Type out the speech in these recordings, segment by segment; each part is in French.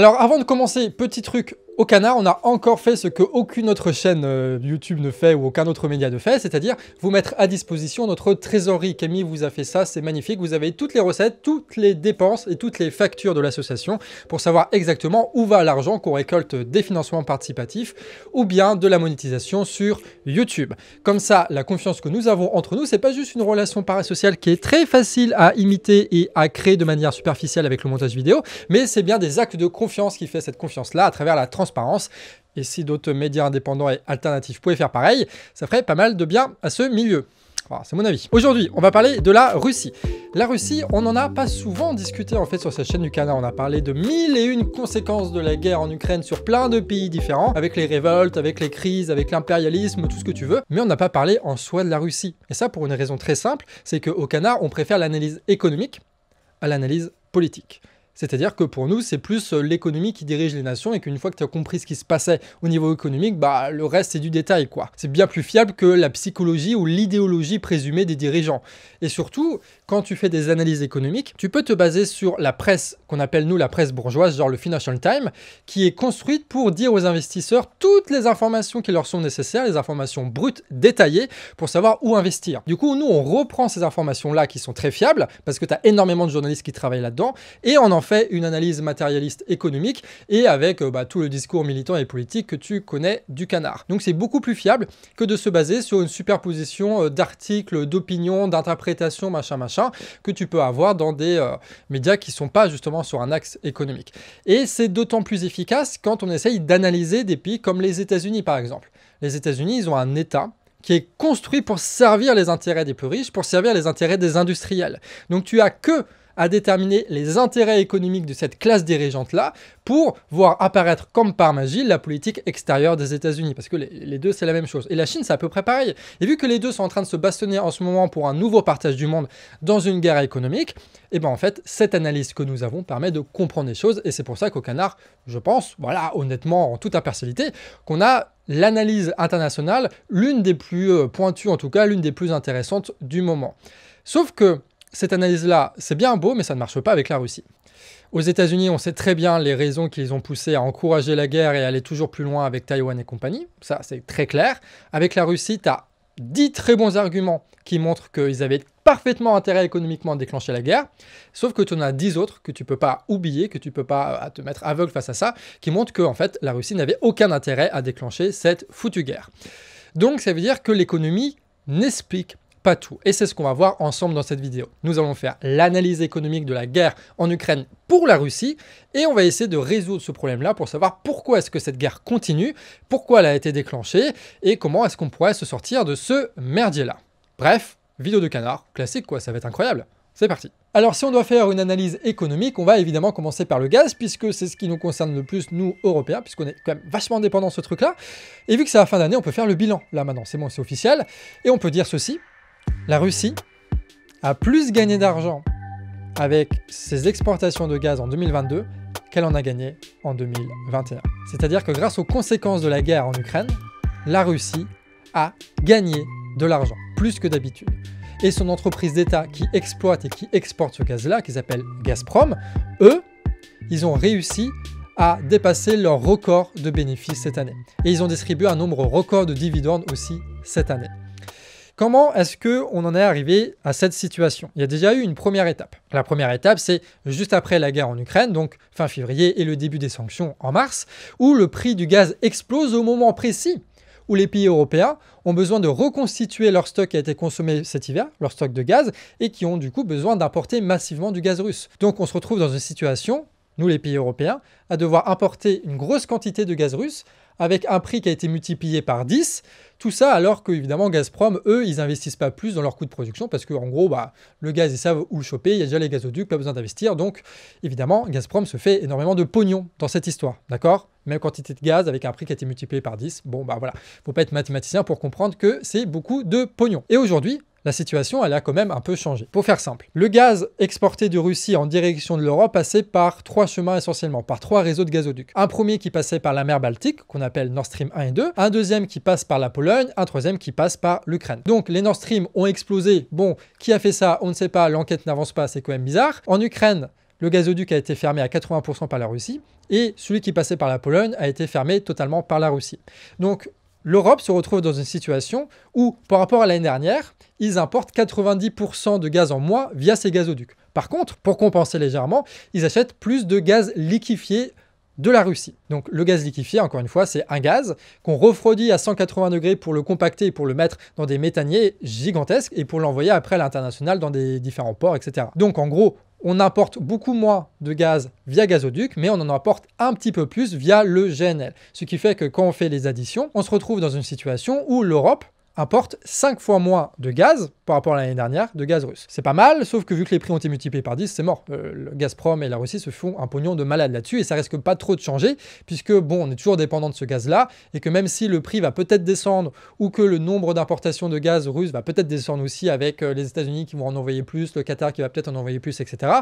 Alors avant de commencer, petit truc au Canard, on a encore fait ce que aucune autre chaîne euh, YouTube ne fait ou aucun autre média ne fait, c'est-à-dire vous mettre à disposition notre trésorerie. Camille vous a fait ça, c'est magnifique. Vous avez toutes les recettes, toutes les dépenses et toutes les factures de l'association pour savoir exactement où va l'argent qu'on récolte des financements participatifs ou bien de la monétisation sur YouTube. Comme ça, la confiance que nous avons entre nous, c'est pas juste une relation parasociale qui est très facile à imiter et à créer de manière superficielle avec le montage vidéo, mais c'est bien des actes de confiance qui fait cette confiance-là à travers la transparence et si d'autres médias indépendants et alternatifs pouvaient faire pareil, ça ferait pas mal de bien à ce milieu. voilà ah, c'est mon avis. Aujourd'hui, on va parler de la Russie. La Russie, on n'en a pas souvent discuté en fait sur cette chaîne du Canard, On a parlé de mille et une conséquences de la guerre en Ukraine sur plein de pays différents, avec les révoltes, avec les crises, avec l'impérialisme, tout ce que tu veux, mais on n'a pas parlé en soi de la Russie. Et ça pour une raison très simple, c'est qu'au canard, on préfère l'analyse économique à l'analyse politique. C'est-à-dire que pour nous, c'est plus euh, l'économie qui dirige les nations et qu'une fois que tu as compris ce qui se passait au niveau économique, bah le reste c'est du détail quoi. C'est bien plus fiable que la psychologie ou l'idéologie présumée des dirigeants. Et surtout, quand tu fais des analyses économiques, tu peux te baser sur la presse qu'on appelle nous la presse bourgeoise, genre le Financial Times, qui est construite pour dire aux investisseurs toutes les informations qui leur sont nécessaires, les informations brutes, détaillées, pour savoir où investir. Du coup, nous, on reprend ces informations-là qui sont très fiables, parce que tu as énormément de journalistes qui travaillent là-dedans, et on en fait une analyse matérialiste économique, et avec euh, bah, tout le discours militant et politique que tu connais du canard. Donc c'est beaucoup plus fiable que de se baser sur une superposition euh, d'articles, d'opinions, d'interprétations, machin, machin que tu peux avoir dans des euh, médias qui sont pas justement sur un axe économique. Et c'est d'autant plus efficace quand on essaye d'analyser des pays comme les États-Unis, par exemple. Les États-Unis, ils ont un État qui est construit pour servir les intérêts des plus riches, pour servir les intérêts des industriels. Donc tu as que à déterminer les intérêts économiques de cette classe dirigeante-là pour voir apparaître comme par magie la politique extérieure des États-Unis. Parce que les, deux, c'est la même chose. Et la Chine, c'est à peu près pareil. Et vu que les deux sont en train de se bastonner en ce moment pour un nouveau partage du monde dans une guerre économique, et eh bien en fait, cette analyse que nous avons permet de comprendre les choses. Et c'est pour ça qu'au canard, je pense, voilà, honnêtement, en toute impartialité, qu'on a l'analyse internationale, l'une des plus euh, pointues en tout cas, l'une des plus intéressantes du moment. Sauf que cette analyse-là, c'est bien beau, mais ça ne marche pas avec la Russie. Aux États-Unis, on sait très bien les raisons qui les ont poussés à encourager la guerre et à aller toujours plus loin avec Taïwan et compagnie. Ça, c'est très clair. Avec la Russie, tu as 10 très bons arguments qui montrent qu'ils avaient parfaitement intérêt économiquement à déclencher la guerre, sauf que tu en as 10 autres que tu peux pas oublier, que tu peux pas euh, te mettre aveugle face à ça, qui montrent que en fait la Russie n'avait aucun intérêt à déclencher cette foutue guerre. Donc ça veut dire que l'économie n'explique pas tout. Et c'est ce qu'on va voir ensemble dans cette vidéo. Nous allons faire l'analyse économique de la guerre en Ukraine pour la Russie et on va essayer de résoudre ce problème-là pour savoir pourquoi est-ce que cette guerre continue, pourquoi elle a été déclenchée et comment est-ce qu'on pourrait se sortir de ce merdier-là. Bref, vidéo de canard, classique quoi, ça va être incroyable. C'est parti alors si on doit faire une analyse économique, on va évidemment commencer par le gaz, puisque c'est ce qui nous concerne le plus, nous, Européens, puisqu'on est quand même vachement dépendant de ce truc-là. Et vu que c'est la fin d'année, on peut faire le bilan, là maintenant, c'est bon, c'est officiel. Et on peut dire ceci, la Russie a plus gagné d'argent avec ses exportations de gaz en 2022 qu'elle en a gagné en 2021. C'est-à-dire que grâce aux conséquences de la guerre en Ukraine, la Russie a gagné de l'argent, plus que d'habitude. Et son entreprise d'État qui exploite et qui exporte ce gaz-là, qu'ils appellent Gazprom, eux, ils ont réussi à dépasser leur record de bénéfices cette année. Et ils ont distribué un nombre record de dividendes aussi cette année. Comment est-ce qu'on en est arrivé à cette situation Il y a déjà eu une première étape. La première étape, c'est juste après la guerre en Ukraine, donc fin février et le début des sanctions en mars, où le prix du gaz explose au moment précis où les pays européens ont besoin de reconstituer leur stock qui a été consommé cet hiver, leur stock de gaz, et qui ont du coup besoin d'importer massivement du gaz russe. Donc on se retrouve dans une situation, nous les pays européens, à devoir importer une grosse quantité de gaz russe avec un prix qui a été multiplié par 10. Tout ça alors que, évidemment, Gazprom, eux, ils n'investissent pas plus dans leur coût de production parce que, gros, bah, le gaz, ils savent où le choper. Il y a déjà les gazoducs, pas besoin d'investir. Donc, évidemment, Gazprom se fait énormément de pognon dans cette histoire. D'accord Même quantité de gaz avec un prix qui a été multiplié par 10. Bon, bah voilà. Faut pas être mathématicien pour comprendre que c'est beaucoup de pognon. Et aujourd'hui, la situation, elle a quand même un peu changé. Pour faire simple, le gaz exporté de Russie en direction de l'Europe passait par trois chemins essentiellement, par trois réseaux de gazoducs. Un premier qui passait par la mer Baltique, qu'on appelle Nord Stream 1 et 2, un deuxième qui passe par la Pologne, un troisième qui passe par l'Ukraine. Donc les Nord Stream ont explosé, bon, qui a fait ça On ne sait pas, l'enquête n'avance pas, c'est quand même bizarre. En Ukraine, le gazoduc a été fermé à 80% par la Russie et celui qui passait par la Pologne a été fermé totalement par la Russie. Donc l'Europe se retrouve dans une situation où, par rapport à l'année dernière, ils importent 90% de gaz en moins via ces gazoducs. Par contre, pour compenser légèrement, ils achètent plus de gaz liquéfié de la Russie. Donc le gaz liquéfié, encore une fois, c'est un gaz qu'on refroidit à 180 degrés pour le compacter et pour le mettre dans des méthaniers gigantesques et pour l'envoyer après à l'international dans des différents ports, etc. Donc en gros, on importe beaucoup moins de gaz via gazoduc, mais on en importe un petit peu plus via le GNL. Ce qui fait que quand on fait les additions, on se retrouve dans une situation où l'Europe importe 5 fois moins de gaz par rapport à l'année dernière de gaz russe. C'est pas mal, sauf que vu que les prix ont été multipliés par 10, c'est mort. Euh, le Gazprom et la Russie se font un pognon de malade là-dessus et ça risque pas trop de changer puisque bon, on est toujours dépendant de ce gaz-là et que même si le prix va peut-être descendre ou que le nombre d'importations de gaz russe va peut-être descendre aussi avec euh, les États-Unis qui vont en envoyer plus, le Qatar qui va peut-être en envoyer plus, etc.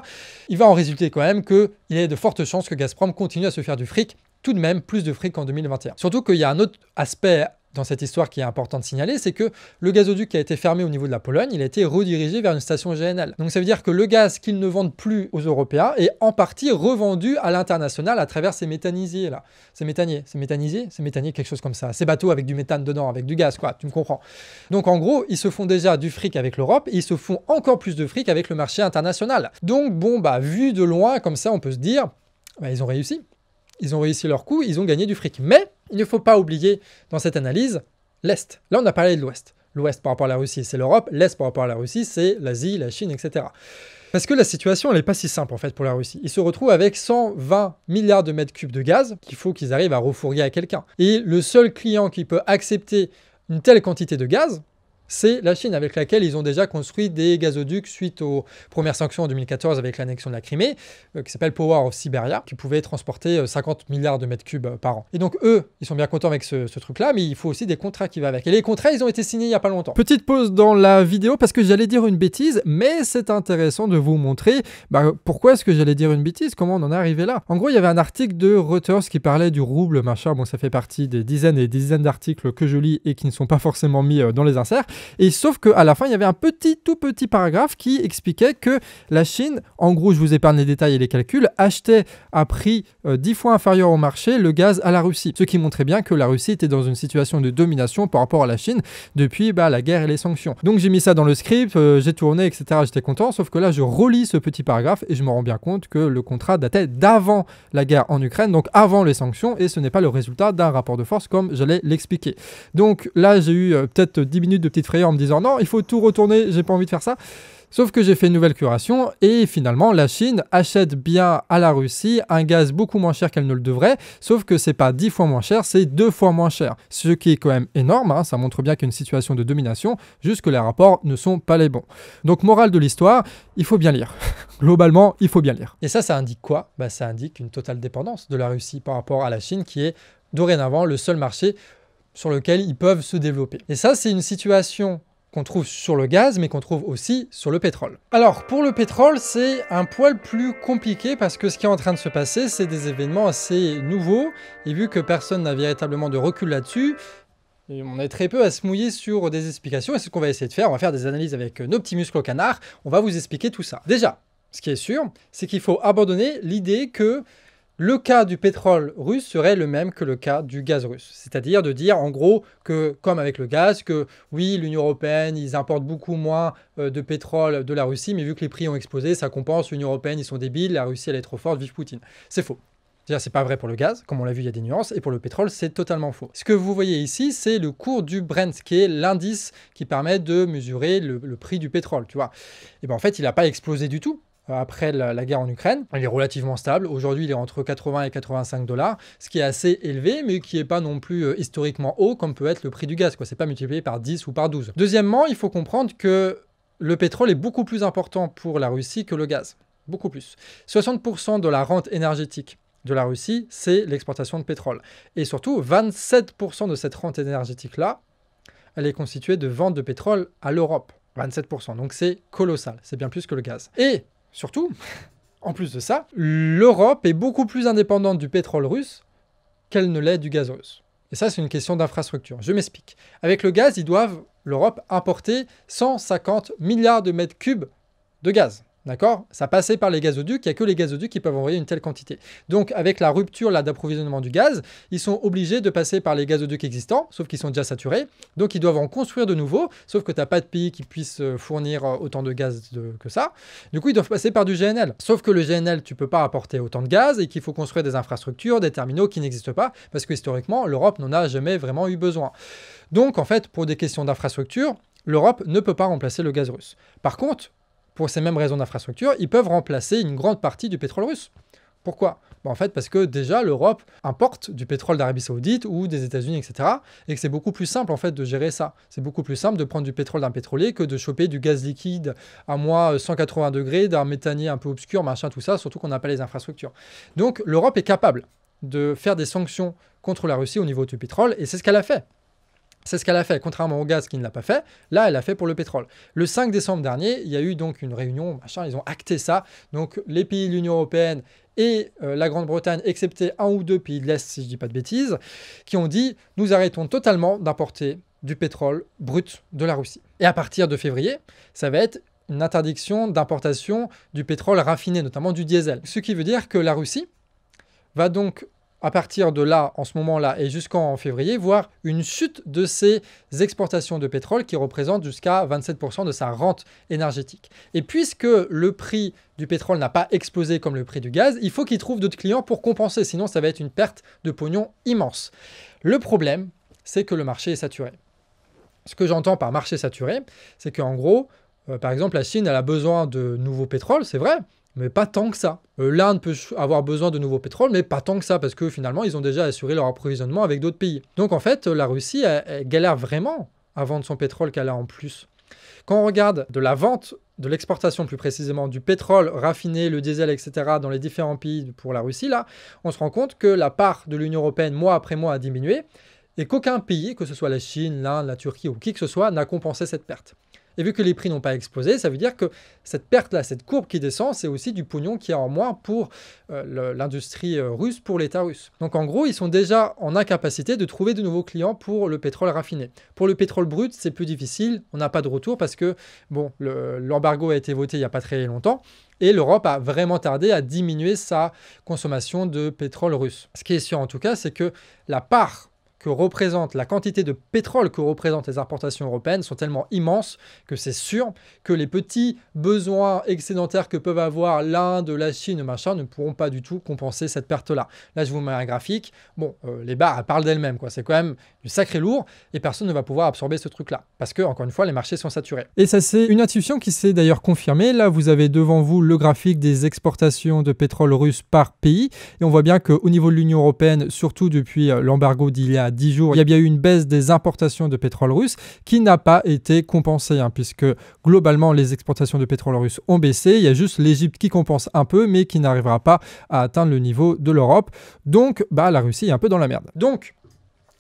Il va en résulter quand même qu'il y a de fortes chances que Gazprom continue à se faire du fric tout de même plus de fric en 2021. Surtout qu'il y a un autre aspect dans cette histoire qui est importante de signaler, c'est que le gazoduc qui a été fermé au niveau de la Pologne, il a été redirigé vers une station GNL. Donc ça veut dire que le gaz qu'ils ne vendent plus aux Européens est en partie revendu à l'international à travers ces méthanisiers là. Ces méthaniers, ces méthanisiers, ces méthaniers, quelque chose comme ça. Ces bateaux avec du méthane dedans, avec du gaz quoi, tu me comprends. Donc en gros, ils se font déjà du fric avec l'Europe et ils se font encore plus de fric avec le marché international. Donc bon bah vu de loin comme ça, on peut se dire bah, ils ont réussi ils ont réussi leur coup, ils ont gagné du fric. Mais il ne faut pas oublier dans cette analyse l'Est. Là, on a parlé de l'Ouest. L'Ouest par rapport à la Russie, c'est l'Europe. L'Est par rapport à la Russie, c'est l'Asie, la Chine, etc. Parce que la situation, elle n'est pas si simple en fait pour la Russie. Ils se retrouvent avec 120 milliards de mètres cubes de gaz qu'il faut qu'ils arrivent à refourguer à quelqu'un. Et le seul client qui peut accepter une telle quantité de gaz, c'est la Chine, avec laquelle ils ont déjà construit des gazoducs suite aux premières sanctions en 2014 avec l'annexion de la Crimée, euh, qui s'appelle Power of Siberia, qui pouvait transporter 50 euh, milliards de mètres cubes euh, par an. Et donc eux, ils sont bien contents avec ce, truc-là, mais il faut aussi des contrats qui vont avec. Et les contrats, ils ont été signés il n'y a pas longtemps. Petite pause dans la vidéo parce que j'allais dire une bêtise, mais c'est intéressant de vous montrer bah, pourquoi est-ce que j'allais dire une bêtise, comment on en est arrivé là. En gros, il y avait un article de Reuters qui parlait du rouble, machin, bon ça fait partie des dizaines et dizaines d'articles que je lis et qui ne sont pas forcément mis dans les inserts. Et sauf qu'à la fin, il y avait un petit, tout petit paragraphe qui expliquait que la Chine, en gros, je vous épargne les détails et les calculs, achetait à prix euh, dix 10 fois inférieur au marché le gaz à la Russie. Ce qui montrait bien que la Russie était dans une situation de domination par rapport à la Chine depuis bah, la guerre et les sanctions. Donc j'ai mis ça dans le script, euh, j'ai tourné, etc. J'étais content, sauf que là, je relis ce petit paragraphe et je me rends bien compte que le contrat datait d'avant la guerre en Ukraine, donc avant les sanctions, et ce n'est pas le résultat d'un rapport de force comme j'allais l'expliquer. Donc là, j'ai eu euh, peut-être 10 minutes de petite en me disant non, il faut tout retourner, j'ai pas envie de faire ça. Sauf que j'ai fait une nouvelle curation et finalement la Chine achète bien à la Russie un gaz beaucoup moins cher qu'elle ne le devrait, sauf que c'est pas dix fois moins cher, c'est deux fois moins cher. Ce qui est quand même énorme, hein, ça montre bien qu'une situation de domination, juste que les rapports ne sont pas les bons. Donc morale de l'histoire, il faut bien lire. Globalement, il faut bien lire. Et ça, ça indique quoi bah, Ça indique une totale dépendance de la Russie par rapport à la Chine qui est dorénavant le seul marché sur lequel ils peuvent se développer. Et ça, c'est une situation qu'on trouve sur le gaz, mais qu'on trouve aussi sur le pétrole. Alors, pour le pétrole, c'est un poil plus compliqué parce que ce qui est en train de se passer, c'est des événements assez nouveaux, et vu que personne n'a véritablement de recul là-dessus, on est très peu à se mouiller sur des explications, et c'est ce qu'on va essayer de faire, on va faire des analyses avec nos petits muscles au canard, on va vous expliquer tout ça. Déjà, ce qui est sûr, c'est qu'il faut abandonner l'idée que le cas du pétrole russe serait le même que le cas du gaz russe. C'est-à-dire de dire en gros que, comme avec le gaz, que oui, l'Union européenne, ils importent beaucoup moins euh, de pétrole de la Russie, mais vu que les prix ont explosé, ça compense, l'Union européenne, ils sont débiles, la Russie, elle est trop forte, vive Poutine. C'est faux. C'est-à-dire, c'est pas vrai pour le gaz, comme on l'a vu, il y a des nuances, et pour le pétrole, c'est totalement faux. Ce que vous voyez ici, c'est le cours du Brent, qui est l'indice qui permet de mesurer le, prix du pétrole, tu vois. Et bien en fait, il n'a pas explosé du tout. Euh, après la, guerre en Ukraine. Il est relativement stable. Aujourd'hui, il est entre 80 et 85 dollars, ce qui est assez élevé, mais qui n'est pas non plus euh, historiquement haut comme peut être le prix du gaz. Ce n'est pas multiplié par 10 ou par 12. Deuxièmement, il faut comprendre que le pétrole est beaucoup plus important pour la Russie que le gaz. Beaucoup plus. 60% de la rente énergétique de la Russie, c'est l'exportation de pétrole. Et surtout, 27% de cette rente énergétique-là, elle est constituée de ventes de pétrole à l'Europe. 27%. Donc c'est colossal. C'est bien plus que le gaz. Et Surtout, en plus de ça, l'Europe est beaucoup plus indépendante du pétrole russe qu'elle ne l'est du gaz russe. Et ça, c'est une question d'infrastructure. Je m'explique. Avec le gaz, ils doivent, l'Europe, importer 150 milliards de mètres cubes de gaz. D'accord Ça passait par les gazoducs, il n'y a que les gazoducs qui peuvent envoyer une telle quantité. Donc avec la rupture d'approvisionnement du gaz, ils sont obligés de passer par les gazoducs existants, sauf qu'ils sont déjà saturés, donc ils doivent en construire de nouveaux, sauf que tu n'as pas de pays qui puisse euh, fournir euh, autant de gaz que ça. Du coup, ils doivent passer par du GNL. Sauf que le GNL, tu peux pas apporter autant de gaz et qu'il faut construire des infrastructures, des terminaux qui n'existent pas, parce que historiquement, l'Europe n'en a jamais vraiment eu besoin. Donc en fait, pour des questions d'infrastructure, l'Europe ne peut pas remplacer le gaz russe. Par contre, pour ces mêmes raisons d'infrastructure, ils peuvent remplacer une grande partie du pétrole russe. Pourquoi bah, En fait, parce que déjà, l'Europe importe du pétrole d'Arabie Saoudite ou des États-Unis, etc. Et que c'est beaucoup plus simple, en fait, de gérer ça. C'est beaucoup plus simple de prendre du pétrole d'un pétrolier que de choper du gaz liquide à moins 180 degrés, d'un méthanier un peu obscur, machin, tout ça, surtout qu'on n'a pas les infrastructures. Donc, l'Europe est capable de faire des sanctions contre la Russie au niveau du pétrole, et c'est ce qu'elle a fait. C'est ce qu'elle a fait, contrairement au gaz qui ne l'a pas fait. Là, elle l'a fait pour le pétrole. Le 5 décembre dernier, il y a eu donc une réunion, machin, ils ont acté ça. Donc les pays de l'Union européenne et euh, la Grande-Bretagne, excepté un ou deux pays de l'Est, si je ne dis pas de bêtises, qui ont dit nous arrêtons totalement d'importer du pétrole brut de la Russie. Et à partir de février, ça va être une interdiction d'importation du pétrole raffiné, notamment du diesel. Ce qui veut dire que la Russie va donc à partir de là, en ce moment-là, et jusqu'en février, voir une chute de ses exportations de pétrole qui représentent jusqu'à 27% de sa rente énergétique. Et puisque le prix du pétrole n'a pas explosé comme le prix du gaz, il faut qu'il trouve d'autres clients pour compenser, sinon ça va être une perte de pognon immense. Le problème, c'est que le marché est saturé. Ce que j'entends par marché saturé, c'est qu'en gros, euh, par exemple, la Chine, elle a besoin de nouveaux pétroles, c'est vrai, mais pas tant que ça. Euh, L'Inde peut avoir besoin de nouveau pétrole, mais pas tant que ça, parce que finalement, ils ont déjà assuré leur approvisionnement avec d'autres pays. Donc en fait, la Russie galère vraiment à vendre son pétrole qu'elle a en plus. Quand on regarde de la vente, de l'exportation plus précisément, du pétrole raffiné, le diesel, etc., dans les différents pays pour la Russie, là, on se rend compte que la part de l'Union européenne, mois après mois, a diminué, et qu'aucun pays, que ce soit la Chine, l'Inde, la Turquie ou qui que ce soit, n'a compensé cette perte. Et vu que les prix n'ont pas explosé, ça veut dire que cette perte-là, cette courbe qui descend, c'est aussi du pognon qui est en moins pour euh, l'industrie euh, russe, pour l'État russe. Donc en gros, ils sont déjà en incapacité de trouver de nouveaux clients pour le pétrole raffiné. Pour le pétrole brut, c'est plus difficile, on n'a pas de retour parce que bon, l'embargo a été voté il n'y a pas très longtemps. Et l'Europe a vraiment tardé à diminuer sa consommation de pétrole russe. Ce qui est sûr en tout cas, c'est que la part représente, la quantité de pétrole que représentent les importations européennes sont tellement immenses que c'est sûr que les petits besoins excédentaires que peuvent avoir l'Inde, la Chine, machin, ne pourront pas du tout compenser cette perte-là. Là, je vous mets un graphique. Bon, euh, les barres, elles parlent d'elles-mêmes, quoi. C'est quand même du sacré lourd et personne ne va pouvoir absorber ce truc-là. Parce que, encore une fois, les marchés sont saturés. Et ça, c'est une intuition qui s'est d'ailleurs confirmée. Là, vous avez devant vous le graphique des exportations de pétrole russe par pays. Et on voit bien que au niveau de l'Union européenne, surtout depuis euh, l'embargo d'il y a jours, il y a bien eu une baisse des importations de pétrole russe qui n'a pas été compensée, hein, puisque globalement les exportations de pétrole russe ont baissé. Il y a juste l'Égypte qui compense un peu, mais qui n'arrivera pas à atteindre le niveau de l'Europe. Donc, bah, la Russie est un peu dans la merde. Donc,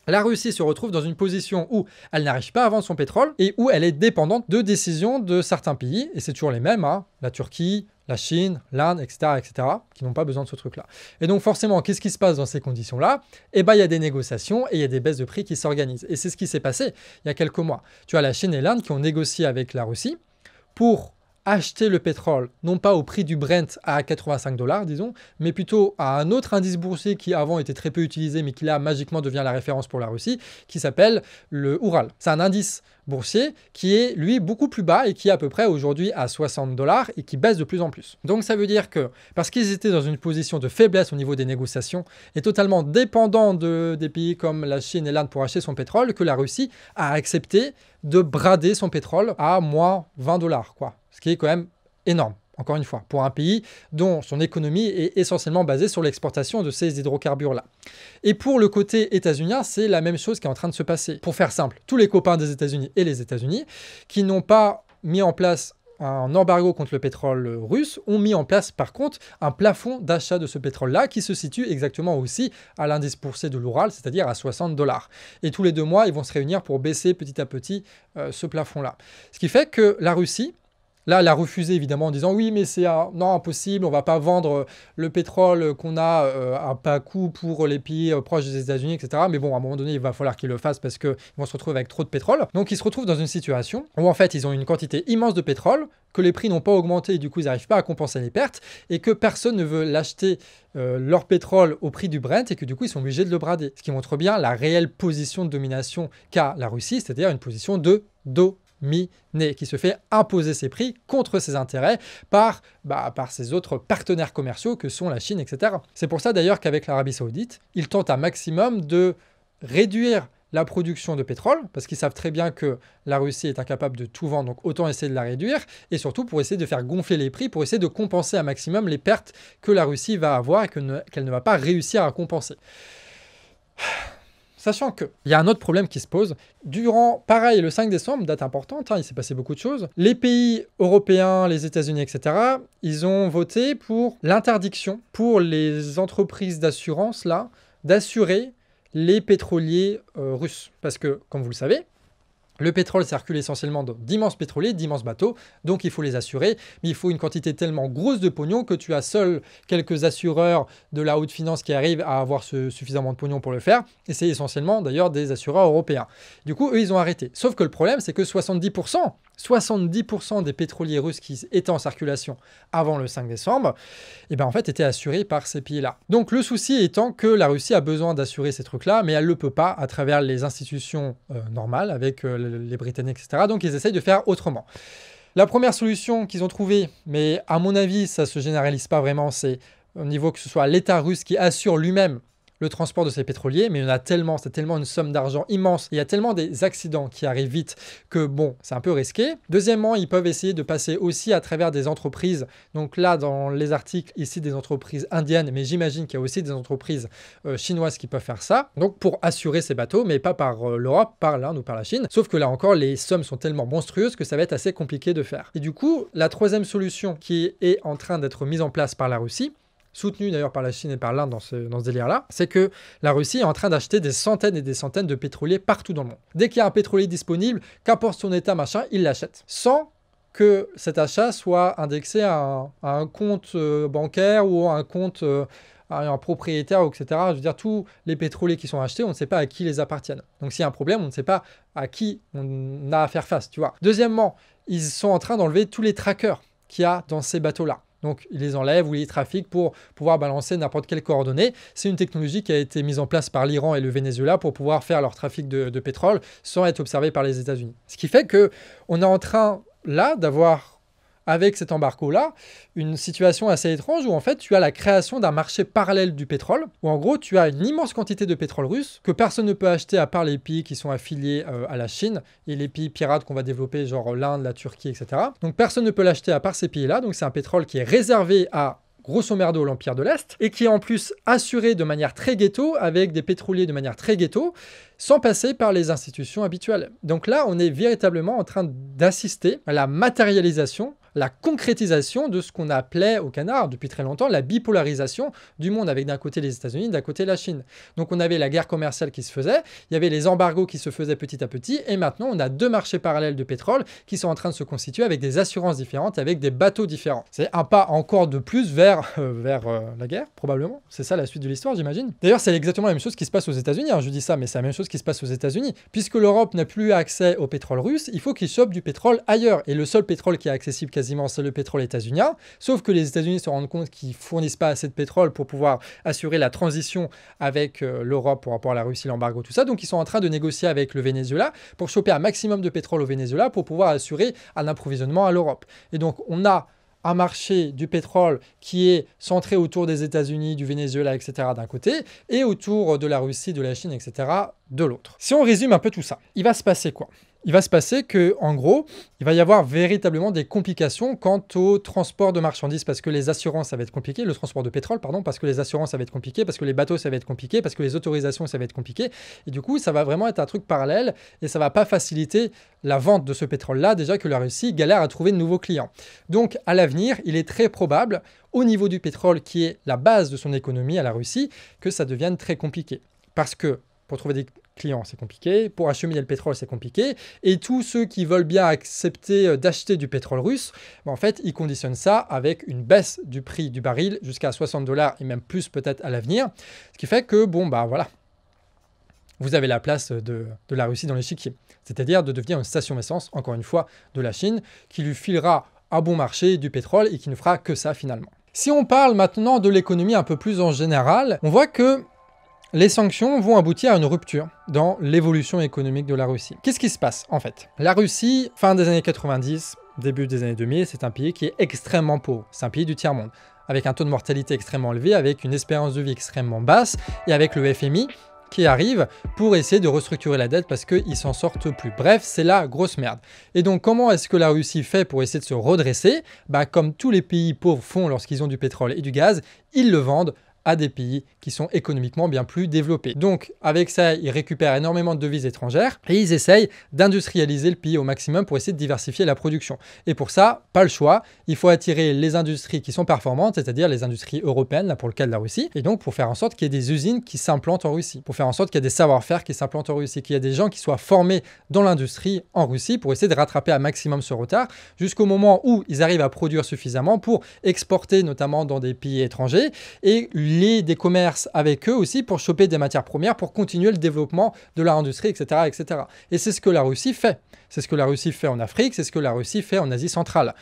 la Russie se retrouve dans une position où elle n'arrive pas à vendre son pétrole et où elle est dépendante de décisions de certains pays, et c'est toujours les mêmes, hein. la Turquie, la Chine, l'Inde, etc., etc., qui n'ont pas besoin de ce truc-là. Et donc forcément, qu'est-ce qui se passe dans ces conditions-là Eh bien, il y a des négociations et il y a des baisses de prix qui s'organisent. Et c'est ce qui s'est passé il y a quelques mois. Tu as la Chine et l'Inde qui ont négocié avec la Russie pour acheter le pétrole, non pas au prix du Brent à 85 dollars, disons, mais plutôt à un autre indice boursier qui avant était très peu utilisé, mais qui là magiquement devient la référence pour la Russie, qui s'appelle le Ural. C'est un indice boursier qui est lui beaucoup plus bas et qui est à peu près aujourd'hui à 60 dollars et qui baisse de plus en plus. Donc ça veut dire que parce qu'ils étaient dans une position de faiblesse au niveau des négociations et totalement dépendant des pays comme la Chine et l'Inde pour acheter son pétrole, que la Russie a accepté de brader son pétrole à moins 20 dollars quoi ce qui est quand même énorme encore une fois, pour un pays dont son économie est essentiellement basée sur l'exportation de ces hydrocarbures-là. Et pour le côté états-unien, c'est la même chose qui est en train de se passer. Pour faire simple, tous les copains des États-Unis et les États-Unis qui n'ont pas mis en place un embargo contre le pétrole russe, ont mis en place par contre un plafond d'achat de ce pétrole-là qui se situe exactement aussi à l'indice boursier de l'Oural, c'est-à-dire à 60 dollars. Et tous les deux mois, ils vont se réunir pour baisser petit à petit euh, ce plafond-là. Ce qui fait que la Russie, Là, elle a refusé évidemment en disant oui, mais c'est non impossible, on ne va pas vendre euh, le pétrole qu'on a euh, à pas coût pour les pays euh, proches des États-Unis, etc. Mais bon, à un moment donné, il va falloir qu'ils le fassent parce qu'ils vont se retrouver avec trop de pétrole. Donc, ils se retrouvent dans une situation où en fait, ils ont une quantité immense de pétrole que les prix n'ont pas augmenté et du coup ils n'arrivent pas à compenser les pertes et que personne ne veut l'acheter leur pétrole au prix du Brent et que du coup ils sont obligés de le brader. Ce qui montre bien la réelle position de domination qu'a la Russie, c'est-à-dire une position de dos qui se fait imposer ses prix contre ses intérêts par, bah, par ses autres partenaires commerciaux que sont la Chine, etc. C'est pour ça d'ailleurs qu'avec l'Arabie saoudite, ils tentent un maximum de réduire la production de pétrole, parce qu'ils savent très bien que la Russie est incapable de tout vendre, donc autant essayer de la réduire, et surtout pour essayer de faire gonfler les prix, pour essayer de compenser un maximum les pertes que la Russie va avoir et qu'elle ne va pas réussir à compenser. Sachant qu'il y a un autre problème qui se pose. Durant, pareil, le 5 décembre, date importante, hein, il s'est passé beaucoup de choses, les pays européens, les États-Unis, etc., ils ont voté pour l'interdiction pour les entreprises d'assurance, là, d'assurer les pétroliers euh, russes. Parce que, comme vous le savez, le pétrole circule essentiellement dans d'immenses pétroliers, d'immenses bateaux, donc il faut les assurer, mais il faut une quantité tellement grosse de pognon que tu as seul quelques assureurs de la haute finance qui arrivent à avoir ce, suffisamment de pognon pour le faire, et c'est essentiellement d'ailleurs des assureurs européens. Du coup, eux, ils ont arrêté. Sauf que le problème, c'est que 70%, 70% des pétroliers russes qui étaient en circulation avant le 5 décembre, eh ben, en fait, étaient assurés par ces pays-là. Donc le souci étant que la Russie a besoin d'assurer ces trucs-là, mais elle ne le peut pas à travers les institutions euh, normales, avec la euh, les Britanniques, etc. Donc ils essayent de faire autrement. La première solution qu'ils ont trouvée, mais à mon avis ça ne se généralise pas vraiment, c'est au niveau que ce soit l'État russe qui assure lui-même le transport de ces pétroliers, mais il y en a tellement, c'est tellement une somme d'argent immense, il y a tellement des accidents qui arrivent vite que bon, c'est un peu risqué. Deuxièmement, ils peuvent essayer de passer aussi à travers des entreprises, donc là dans les articles ici des entreprises indiennes, mais j'imagine qu'il y a aussi des entreprises euh, chinoises qui peuvent faire ça, donc pour assurer ces bateaux, mais pas par euh, l'Europe, par l'Inde ou par la Chine, sauf que là encore les sommes sont tellement monstrueuses que ça va être assez compliqué de faire. Et du coup, la troisième solution qui est en train d'être mise en place par la Russie, soutenu d'ailleurs par la Chine et par l'Inde dans ce, délire-là, c'est que la Russie est en train d'acheter des centaines et des centaines de pétroliers partout dans le monde. Dès qu'il y a un pétrolier disponible, qu'importe son état, machin, il l'achète. Sans que cet achat soit indexé à un, compte euh, bancaire ou à un compte... Euh, à un propriétaire, etc. Je veux dire, tous les pétroliers qui sont achetés, on ne sait pas à qui ils appartiennent. Donc s'il y a un problème, on ne sait pas à qui on a à faire face, tu vois. Deuxièmement, ils sont en train d'enlever tous les trackers qu'il y a dans ces bateaux-là. Donc ils les enlèvent ou les trafiquent pour pouvoir balancer n'importe quelle coordonnée. C'est une technologie qui a été mise en place par l'Iran et le Venezuela pour pouvoir faire leur trafic de, pétrole sans être observé par les États-Unis. Ce qui fait que on est en train là d'avoir avec cet embarco là une situation assez étrange où en fait tu as la création d'un marché parallèle du pétrole, où en gros tu as une immense quantité de pétrole russe que personne ne peut acheter à part les pays qui sont affiliés euh, à la Chine et les pays pirates qu'on va développer, genre l'Inde, la Turquie, etc. Donc personne ne peut l'acheter à part ces pays-là, donc c'est un pétrole qui est réservé à grosso merdo l'Empire de l'Est, et qui est en plus assuré de manière très ghetto, avec des pétroliers de manière très ghetto, sans passer par les institutions habituelles. Donc là, on est véritablement en train d'assister à la matérialisation la concrétisation de ce qu'on appelait au canard depuis très longtemps la bipolarisation du monde, avec d'un côté les États-Unis, d'un côté la Chine. Donc on avait la guerre commerciale qui se faisait, il y avait les embargos qui se faisaient petit à petit, et maintenant on a deux marchés parallèles de pétrole qui sont en train de se constituer avec des assurances différentes, avec des bateaux différents. C'est un pas encore de plus vers, euh, vers euh, la guerre, probablement. C'est ça la suite de l'histoire, j'imagine. D'ailleurs, c'est exactement la même chose qui se passe aux États-Unis. Hein, je dis ça, mais c'est la même chose qui se passe aux États-Unis. Puisque l'Europe n'a plus accès au pétrole russe, il faut qu'ils chopent du pétrole ailleurs. Et le seul pétrole qui est accessible quasiment le pétrole états sauf que les États-Unis se rendent compte qu'ils fournissent pas assez de pétrole pour pouvoir assurer la transition avec euh, l'Europe par rapport à la Russie, l'embargo, tout ça. Donc ils sont en train de négocier avec le Venezuela pour choper un maximum de pétrole au Venezuela pour pouvoir assurer un approvisionnement à l'Europe. Et donc on a un marché du pétrole qui est centré autour des États-Unis, du Venezuela, etc. d'un côté, et autour de la Russie, de la Chine, etc. de l'autre. Si on résume un peu tout ça, il va se passer quoi il va se passer que, en gros, il va y avoir véritablement des complications quant au transport de marchandises parce que les assurances, ça va être compliqué, le transport de pétrole, pardon, parce que les assurances, ça va être compliqué, parce que les bateaux, ça va être compliqué, parce que les autorisations, ça va être compliqué. Et du coup, ça va vraiment être un truc parallèle et ça va pas faciliter la vente de ce pétrole-là, déjà que la Russie galère à trouver de nouveaux clients. Donc, à l'avenir, il est très probable, au niveau du pétrole, qui est la base de son économie à la Russie, que ça devienne très compliqué. Parce que, pour trouver des client c'est compliqué. Pour acheminer le pétrole, c'est compliqué. Et tous ceux qui veulent bien accepter euh, d'acheter du pétrole russe, ben, en fait, ils conditionnent ça avec une baisse du prix du baril jusqu'à 60 dollars et même plus peut-être à l'avenir. Ce qui fait que, bon, bah voilà, vous avez la place de, la Russie dans l'échiquier. C'est-à-dire de devenir une station essence, encore une fois, de la Chine, qui lui filera à bon marché du pétrole et qui ne fera que ça finalement. Si on parle maintenant de l'économie un peu plus en général, on voit que les sanctions vont aboutir à une rupture dans l'évolution économique de la Russie. Qu'est-ce qui se passe en fait La Russie, fin des années 90, début des années 2000, c'est un pays qui est extrêmement pauvre. C'est un pays du tiers-monde, avec un taux de mortalité extrêmement élevé, avec une espérance de vie extrêmement basse, et avec le FMI qui arrive pour essayer de restructurer la dette parce qu'ils s'en sortent plus. Bref, c'est la grosse merde. Et donc comment est-ce que la Russie fait pour essayer de se redresser Bah comme tous les pays pauvres font lorsqu'ils ont du pétrole et du gaz, ils le vendent à des pays qui sont économiquement bien plus développés. Donc avec ça, ils récupèrent énormément de devises étrangères et ils essayent d'industrialiser le pays au maximum pour essayer de diversifier la production. Et pour ça, pas le choix, il faut attirer les industries qui sont performantes, c'est-à-dire les industries européennes, là pour le cas de la Russie, et donc pour faire en sorte qu'il y ait des usines qui s'implantent en Russie, pour faire en sorte qu'il y ait des savoir-faire qui s'implantent en Russie, qu'il y ait des gens qui soient formés dans l'industrie en Russie pour essayer de rattraper un maximum ce retard jusqu'au moment où ils arrivent à produire suffisamment pour exporter notamment dans des pays étrangers et des commerces avec eux aussi pour choper des matières premières, pour continuer le développement de leur industrie, etc. etc. Et c'est ce que la Russie fait. C'est ce que la Russie fait en Afrique, c'est ce que la Russie fait en Asie centrale.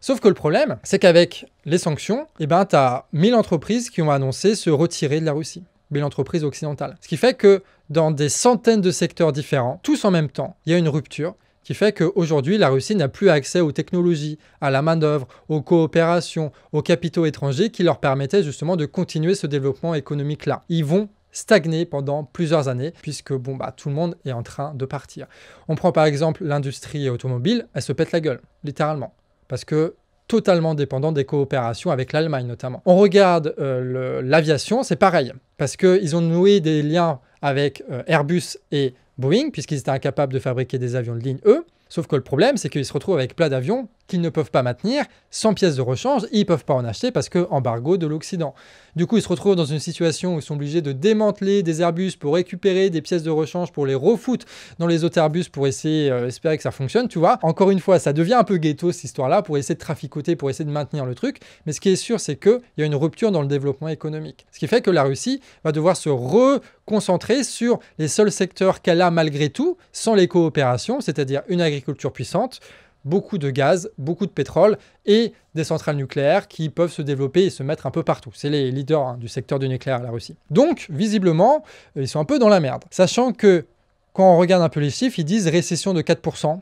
Sauf que le problème, c'est qu'avec les sanctions, et eh ben, tu as 1000 entreprises qui ont annoncé se retirer de la Russie. 1000 entreprises occidentales. Ce qui fait que dans des centaines de secteurs différents, tous en même temps, il y a une rupture qui fait qu'aujourd'hui, la Russie n'a plus accès aux technologies, à la main-d'œuvre, aux coopérations, aux capitaux étrangers qui leur permettaient justement de continuer ce développement économique-là. Ils vont stagner pendant plusieurs années, puisque bon, bah, tout le monde est en train de partir. On prend par exemple l'industrie automobile, elle se pète la gueule, littéralement, parce que totalement dépendant des coopérations avec l'Allemagne notamment. On regarde euh, l'aviation, c'est pareil, parce qu'ils ont noué des liens avec euh, Airbus et Boeing, puisqu'ils étaient incapables de fabriquer des avions de ligne, eux. Sauf que le problème, c'est qu'ils se retrouvent avec plein d'avions qu'ils ne peuvent pas maintenir, sans pièces de rechange, ils ne peuvent pas en acheter parce que embargo de l'Occident. Du coup, ils se retrouvent dans une situation où ils sont obligés de démanteler des Airbus pour récupérer des pièces de rechange, pour les refoutre dans les autres Airbus pour essayer, euh, espérer que ça fonctionne, tu vois. Encore une fois, ça devient un peu ghetto cette histoire-là pour essayer de traficoter, pour essayer de maintenir le truc. Mais ce qui est sûr, c'est qu'il y a une rupture dans le développement économique. Ce qui fait que la Russie va devoir se reconcentrer sur les seuls secteurs qu'elle a malgré tout, sans les coopérations, c'est-à-dire une agriculture puissante, beaucoup de gaz, beaucoup de pétrole et des centrales nucléaires qui peuvent se développer et se mettre un peu partout. C'est les leaders hein, du secteur du nucléaire, la Russie. Donc, visiblement, euh, ils sont un peu dans la merde. Sachant que, quand on regarde un peu les chiffres, ils disent récession de 4%.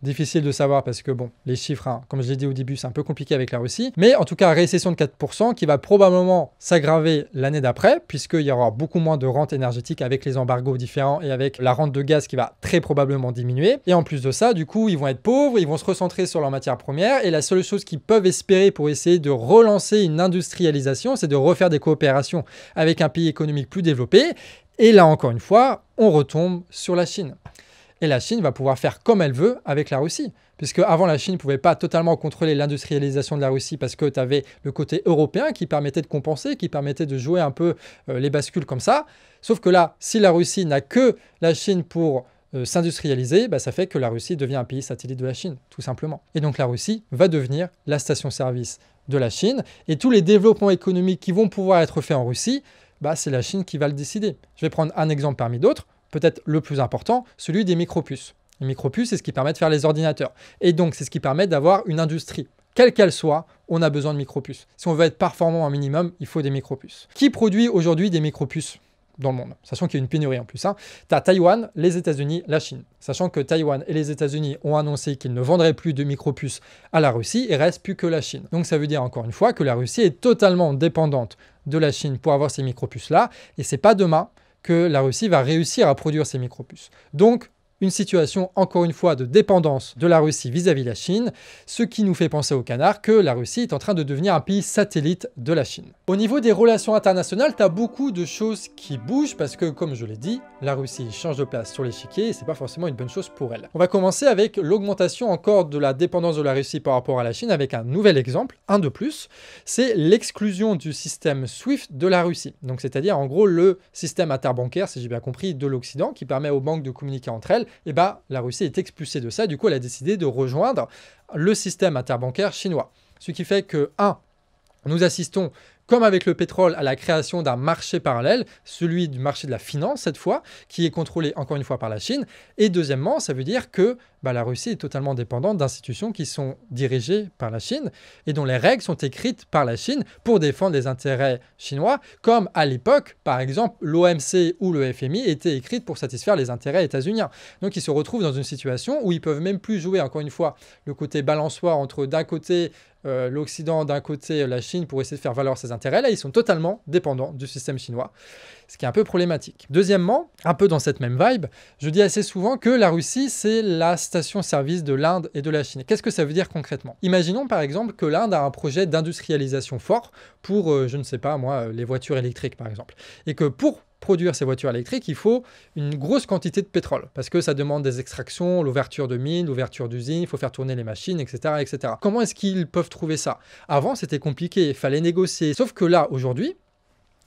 Difficile de savoir parce que, bon, les chiffres, hein, comme je l'ai dit au début, c'est un peu compliqué avec la Russie. Mais en tout cas, récession de 4% qui va probablement s'aggraver l'année d'après, puisqu'il y aura beaucoup moins de rentes énergétique avec les embargos différents et avec la rente de gaz qui va très probablement diminuer. Et en plus de ça, du coup, ils vont être pauvres, ils vont se recentrer sur leurs matières premières. Et la seule chose qu'ils peuvent espérer pour essayer de relancer une industrialisation, c'est de refaire des coopérations avec un pays économique plus développé. Et là, encore une fois, on retombe sur la Chine et la Chine va pouvoir faire comme elle veut avec la Russie. Puisque avant, la Chine ne pouvait pas totalement contrôler l'industrialisation de la Russie parce que tu avais le côté européen qui permettait de compenser, qui permettait de jouer un peu euh, les bascules comme ça. Sauf que là, si la Russie n'a que la Chine pour euh, s'industrialiser, bah, ça fait que la Russie devient un pays satellite de la Chine, tout simplement. Et donc la Russie va devenir la station-service de la Chine. Et tous les développements économiques qui vont pouvoir être faits en Russie, bah, c'est la Chine qui va le décider. Je vais prendre un exemple parmi d'autres peut-être le plus important, celui des micropuces. Les micropuces, c'est ce qui permet de faire les ordinateurs. Et donc, c'est ce qui permet d'avoir une industrie. Quelle qu'elle soit, on a besoin de micropuces. Si on veut être performant un minimum, il faut des micropuces. Qui produit aujourd'hui des micropuces dans le monde, sachant qu'il y a une pénurie en plus. Hein. Tu as Taïwan, les États-Unis, la Chine. Sachant que Taïwan et les États-Unis ont annoncé qu'ils ne vendraient plus de micropuces à la Russie et reste plus que la Chine. Donc ça veut dire encore une fois que la Russie est totalement dépendante de la Chine pour avoir ces micropuces-là. Et c'est pas demain, que la Russie va réussir à produire ces micropuces. Donc, une situation encore une fois de dépendance de la Russie vis-à-vis de la Chine, ce qui nous fait penser au canard que la Russie est en train de devenir un pays satellite de la Chine. Au niveau des relations internationales, tu as beaucoup de choses qui bougent parce que, comme je l'ai dit, la Russie change de place sur l'échiquier et c'est pas forcément une bonne chose pour elle. On va commencer avec l'augmentation encore de la dépendance de la Russie par rapport à la Chine avec un nouvel exemple, un de plus, c'est l'exclusion du système SWIFT de la Russie. Donc c'est-à-dire en gros le système interbancaire, si j'ai bien compris, de l'Occident qui permet aux banques de communiquer entre elles et eh ben, la Russie est expulsée de ça. Du coup, elle a décidé de rejoindre le système interbancaire chinois. Ce qui fait que, 1. Nous assistons comme avec le pétrole, à la création d'un marché parallèle, celui du marché de la finance cette fois, qui est contrôlé encore une fois par la Chine. Et deuxièmement, ça veut dire que bah, la Russie est totalement dépendante d'institutions qui sont dirigées par la Chine et dont les règles sont écrites par la Chine pour défendre les intérêts chinois, comme à l'époque, par exemple, l'OMC ou le FMI étaient écrites pour satisfaire les intérêts états-uniens. Donc ils se retrouvent dans une situation où ils peuvent même plus jouer, encore une fois, le côté balançoire entre d'un côté euh, l'Occident d'un côté, la Chine pour essayer de faire valoir ses intérêts. Là, ils sont totalement dépendants du système chinois, ce qui est un peu problématique. Deuxièmement, un peu dans cette même vibe, je dis assez souvent que la Russie, c'est la station-service de l'Inde et de la Chine. Qu'est-ce que ça veut dire concrètement Imaginons par exemple que l'Inde a un projet d'industrialisation fort pour, euh, je ne sais pas moi, euh, les voitures électriques par exemple, et que pour produire ces voitures électriques, il faut une grosse quantité de pétrole, parce que ça demande des extractions, l'ouverture de mines, l'ouverture d'usines, il faut faire tourner les machines, etc. etc. Comment est-ce qu'ils peuvent trouver ça Avant, c'était compliqué, il fallait négocier. Sauf que là, aujourd'hui,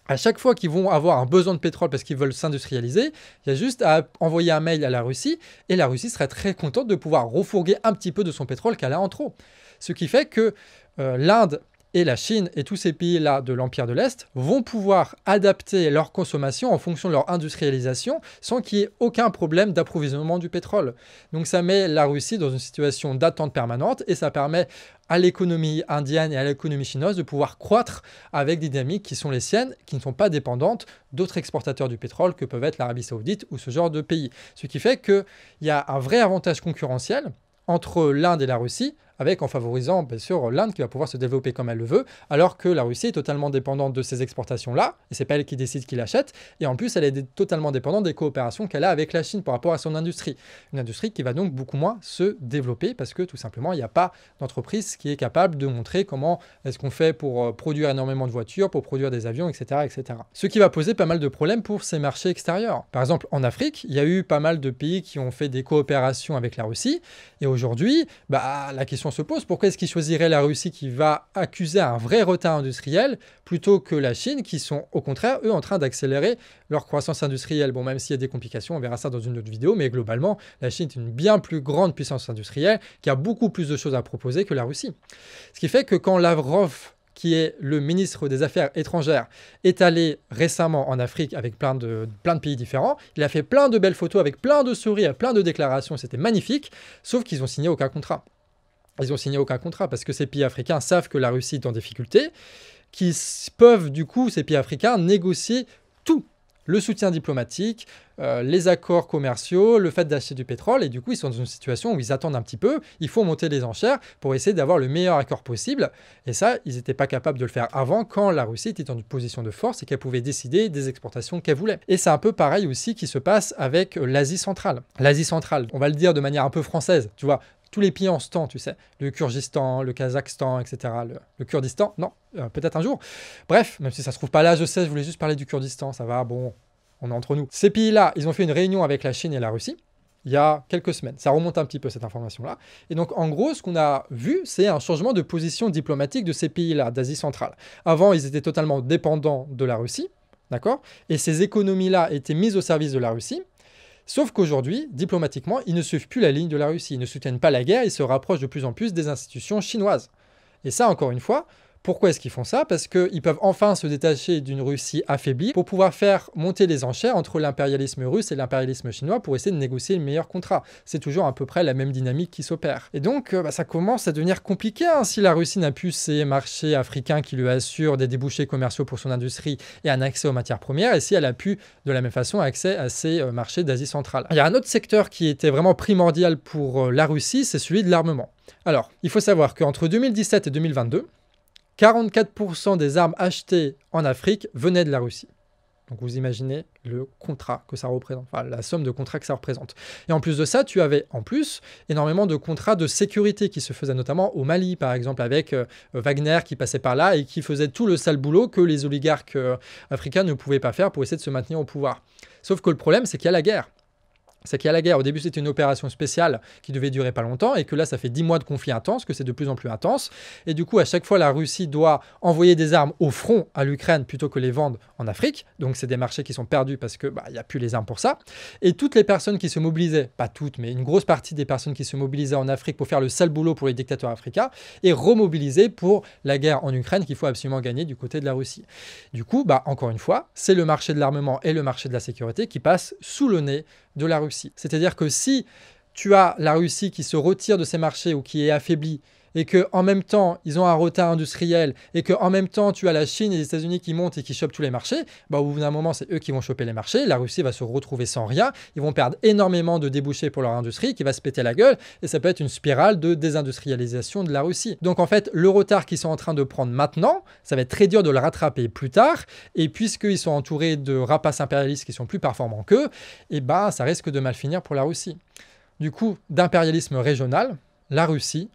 à chaque fois qu'ils vont avoir un besoin de pétrole parce qu'ils veulent s'industrialiser, il y a juste à envoyer un mail à la Russie et la Russie serait très contente de pouvoir refourguer un petit peu de son pétrole qu'elle a en trop. Ce qui fait que euh, l'Inde et la Chine et tous ces pays-là de l'Empire de l'Est vont pouvoir adapter leur consommation en fonction de leur industrialisation sans qu'il y ait aucun problème d'approvisionnement du pétrole. Donc ça met la Russie dans une situation d'attente permanente et ça permet à l'économie indienne et à l'économie chinoise de pouvoir croître avec des dynamiques qui sont les siennes, qui ne sont pas dépendantes d'autres exportateurs du pétrole que peuvent être l'Arabie saoudite ou ce genre de pays. Ce qui fait qu'il y a un vrai avantage concurrentiel entre l'Inde et la Russie avec en favorisant bien sûr l'Inde qui va pouvoir se développer comme elle le veut, alors que la Russie est totalement dépendante de ces exportations-là, et c'est pas elle qui décide qui l'achète, et en plus elle est totalement dépendante des coopérations qu'elle a avec la Chine par rapport à son industrie. Une industrie qui va donc beaucoup moins se développer parce que tout simplement il n'y a pas d'entreprise qui est capable de montrer comment est-ce qu'on fait pour euh, produire énormément de voitures, pour produire des avions, etc., etc. Ce qui va poser pas mal de problèmes pour ces marchés extérieurs. Par exemple, en Afrique, il y a eu pas mal de pays qui ont fait des coopérations avec la Russie, et aujourd'hui, bah, la question se pose. Pourquoi est-ce qu'ils choisiraient la Russie qui va accuser un vrai retard industriel plutôt que la Chine qui sont au contraire, eux, en train d'accélérer leur croissance industrielle Bon, même s'il y a des complications, on verra ça dans une autre vidéo, mais globalement, la Chine est une bien plus grande puissance industrielle qui a beaucoup plus de choses à proposer que la Russie. Ce qui fait que quand Lavrov qui est le ministre des Affaires étrangères, est allé récemment en Afrique avec plein de, plein de pays différents. Il a fait plein de belles photos avec plein de sourires, plein de déclarations. C'était magnifique, sauf qu'ils ont signé aucun contrat ils ont signé aucun contrat parce que ces pays africains savent que la Russie est en difficulté, qui peuvent du coup, ces pays africains, négocier tout. Le soutien diplomatique, euh, les accords commerciaux, le fait d'acheter du pétrole, et du coup ils sont dans une situation où ils attendent un petit peu, il faut monter les enchères pour essayer d'avoir le meilleur accord possible, et ça ils n'étaient pas capables de le faire avant quand la Russie était en position de force et qu'elle pouvait décider des exportations qu'elle voulait. Et c'est un peu pareil aussi qui se passe avec euh, l'Asie centrale. L'Asie centrale, on va le dire de manière un peu française, tu vois, tous les pays en ce temps, tu sais, le Kyrgyzstan, le Kazakhstan, etc. Le, Kurdistan, non, euh, peut-être un jour. Bref, même si ça se trouve pas là, je sais, je voulais juste parler du Kurdistan, ça va, bon, on est entre nous. Ces pays-là, ils ont fait une réunion avec la Chine et la Russie il y a quelques semaines. Ça remonte un petit peu cette information-là. Et donc en gros, ce qu'on a vu, c'est un changement de position diplomatique de ces pays-là, d'Asie centrale. Avant, ils étaient totalement dépendants de la Russie, d'accord Et ces économies-là étaient mises au service de la Russie. Sauf qu'aujourd'hui, diplomatiquement, ils ne suivent plus la ligne de la Russie, ils ne soutiennent pas la guerre, ils se rapprochent de plus en plus des institutions chinoises. Et ça, encore une fois, pourquoi est-ce qu'ils font ça Parce qu'ils peuvent enfin se détacher d'une Russie affaiblie pour pouvoir faire monter les enchères entre l'impérialisme russe et l'impérialisme chinois pour essayer de négocier le meilleur contrat. C'est toujours à peu près la même dynamique qui s'opère. Et donc, euh, bah, ça commence à devenir compliqué hein, si la Russie n'a plus ses marchés africains qui lui assurent des débouchés commerciaux pour son industrie et un accès aux matières premières, et si elle a pu de la même façon accès à ses euh, marchés d'Asie centrale. Il y a un autre secteur qui était vraiment primordial pour euh, la Russie, c'est celui de l'armement. Alors, il faut savoir qu'entre 2017 et 2022, 44% des armes achetées en Afrique venaient de la Russie. Donc vous imaginez le contrat que ça représente, enfin la somme de contrats que ça représente. Et en plus de ça, tu avais en plus énormément de contrats de sécurité qui se faisaient notamment au Mali, par exemple, avec euh, Wagner qui passait par là et qui faisait tout le sale boulot que les oligarques euh, africains ne pouvaient pas faire pour essayer de se maintenir au pouvoir. Sauf que le problème, c'est qu'il y a la guerre c'est a la guerre, au début, c'était une opération spéciale qui devait durer pas longtemps, et que là, ça fait 10 mois de conflit intense, que c'est de plus en plus intense. Et du coup, à chaque fois, la Russie doit envoyer des armes au front à l'Ukraine plutôt que les vendre en Afrique. Donc, c'est des marchés qui sont perdus parce qu'il bah, n'y a plus les armes pour ça. Et toutes les personnes qui se mobilisaient, pas toutes, mais une grosse partie des personnes qui se mobilisaient en Afrique pour faire le sale boulot pour les dictateurs africains, est remobilisée pour la guerre en Ukraine qu'il faut absolument gagner du côté de la Russie. Du coup, bah, encore une fois, c'est le marché de l'armement et le marché de la sécurité qui passe sous le nez de la Russie. C'est-à-dire que si tu as la Russie qui se retire de ses marchés ou qui est affaiblie et que en même temps ils ont un retard industriel et que en même temps tu as la Chine et les États-Unis qui montent et qui chopent tous les marchés, bah au bout d'un moment c'est eux qui vont choper les marchés, la Russie va se retrouver sans rien, ils vont perdre énormément de débouchés pour leur industrie qui va se péter la gueule et ça peut être une spirale de désindustrialisation de la Russie. Donc en fait le retard qu'ils sont en train de prendre maintenant, ça va être très dur de le rattraper plus tard et puisqu'ils sont entourés de rapaces impérialistes qui sont plus performants qu'eux, et eh bah ben, ça risque de mal finir pour la Russie. Du coup, d'impérialisme régional, la Russie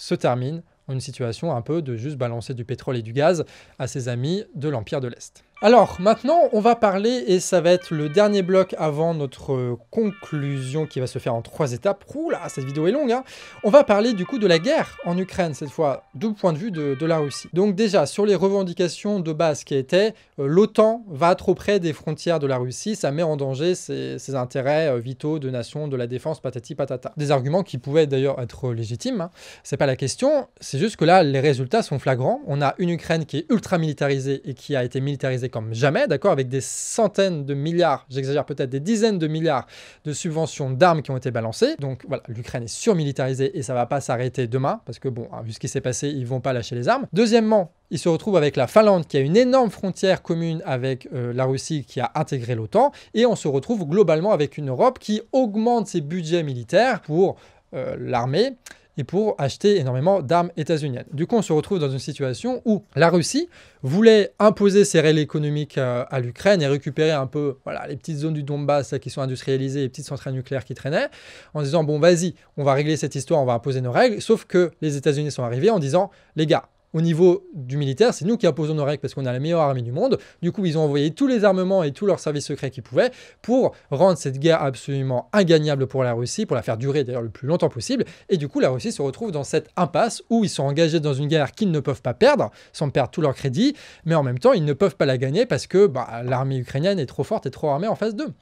se termine en une situation un peu de juste balancer du pétrole et du gaz à ses amis de l'Empire de l'Est. Alors maintenant on va parler et ça va être le dernier bloc avant notre conclusion qui va se faire en trois étapes. là, cette vidéo est longue. Hein. on va parler du coup de la guerre en Ukraine cette fois, du point de vue de, la Russie. Donc déjà sur les revendications de base qui étaient euh, l'OTAN va trop près des frontières de la Russie, ça met en danger ses, intérêts euh, vitaux de nation, de la défense, patati patata. Des arguments qui pouvaient d'ailleurs être légitimes, hein. c'est pas la question, c'est juste que là les résultats sont flagrants. On a une Ukraine qui est ultra militarisée et qui a été militarisée comme jamais, d'accord, avec des centaines de milliards, j'exagère peut-être des dizaines de milliards de subventions d'armes qui ont été balancées. Donc voilà, l'Ukraine est surmilitarisée et ça va pas s'arrêter demain parce que bon, hein, vu ce qui s'est passé, ils vont pas lâcher les armes. Deuxièmement, ils se retrouvent avec la Finlande qui a une énorme frontière commune avec euh, la Russie qui a intégré l'OTAN et on se retrouve globalement avec une Europe qui augmente ses budgets militaires pour euh, l'armée et pour acheter énormément d'armes états-uniennes. Du coup, on se retrouve dans une situation où la Russie voulait imposer ses règles économiques euh, à l'Ukraine et récupérer un peu voilà, les petites zones du Donbass euh, qui sont industrialisées, les petites centrales nucléaires qui traînaient, en disant, bon, vas-y, on va régler cette histoire, on va imposer nos règles, sauf que les États-Unis sont arrivés en disant, les gars, au niveau du militaire, c'est nous qui imposons nos règles parce qu'on a la meilleure armée du monde. Du coup, ils ont envoyé tous les armements et tous leurs services secrets qu'ils pouvaient pour rendre cette guerre absolument ingagnable pour la Russie, pour la faire durer d'ailleurs le plus longtemps possible. Et du coup, la Russie se retrouve dans cette impasse où ils sont engagés dans une guerre qu'ils ne peuvent pas perdre, sans perdre tout leur crédit, mais en même temps, ils ne peuvent pas la gagner parce que bah, l'armée ukrainienne est trop forte et trop armée en face d'eux.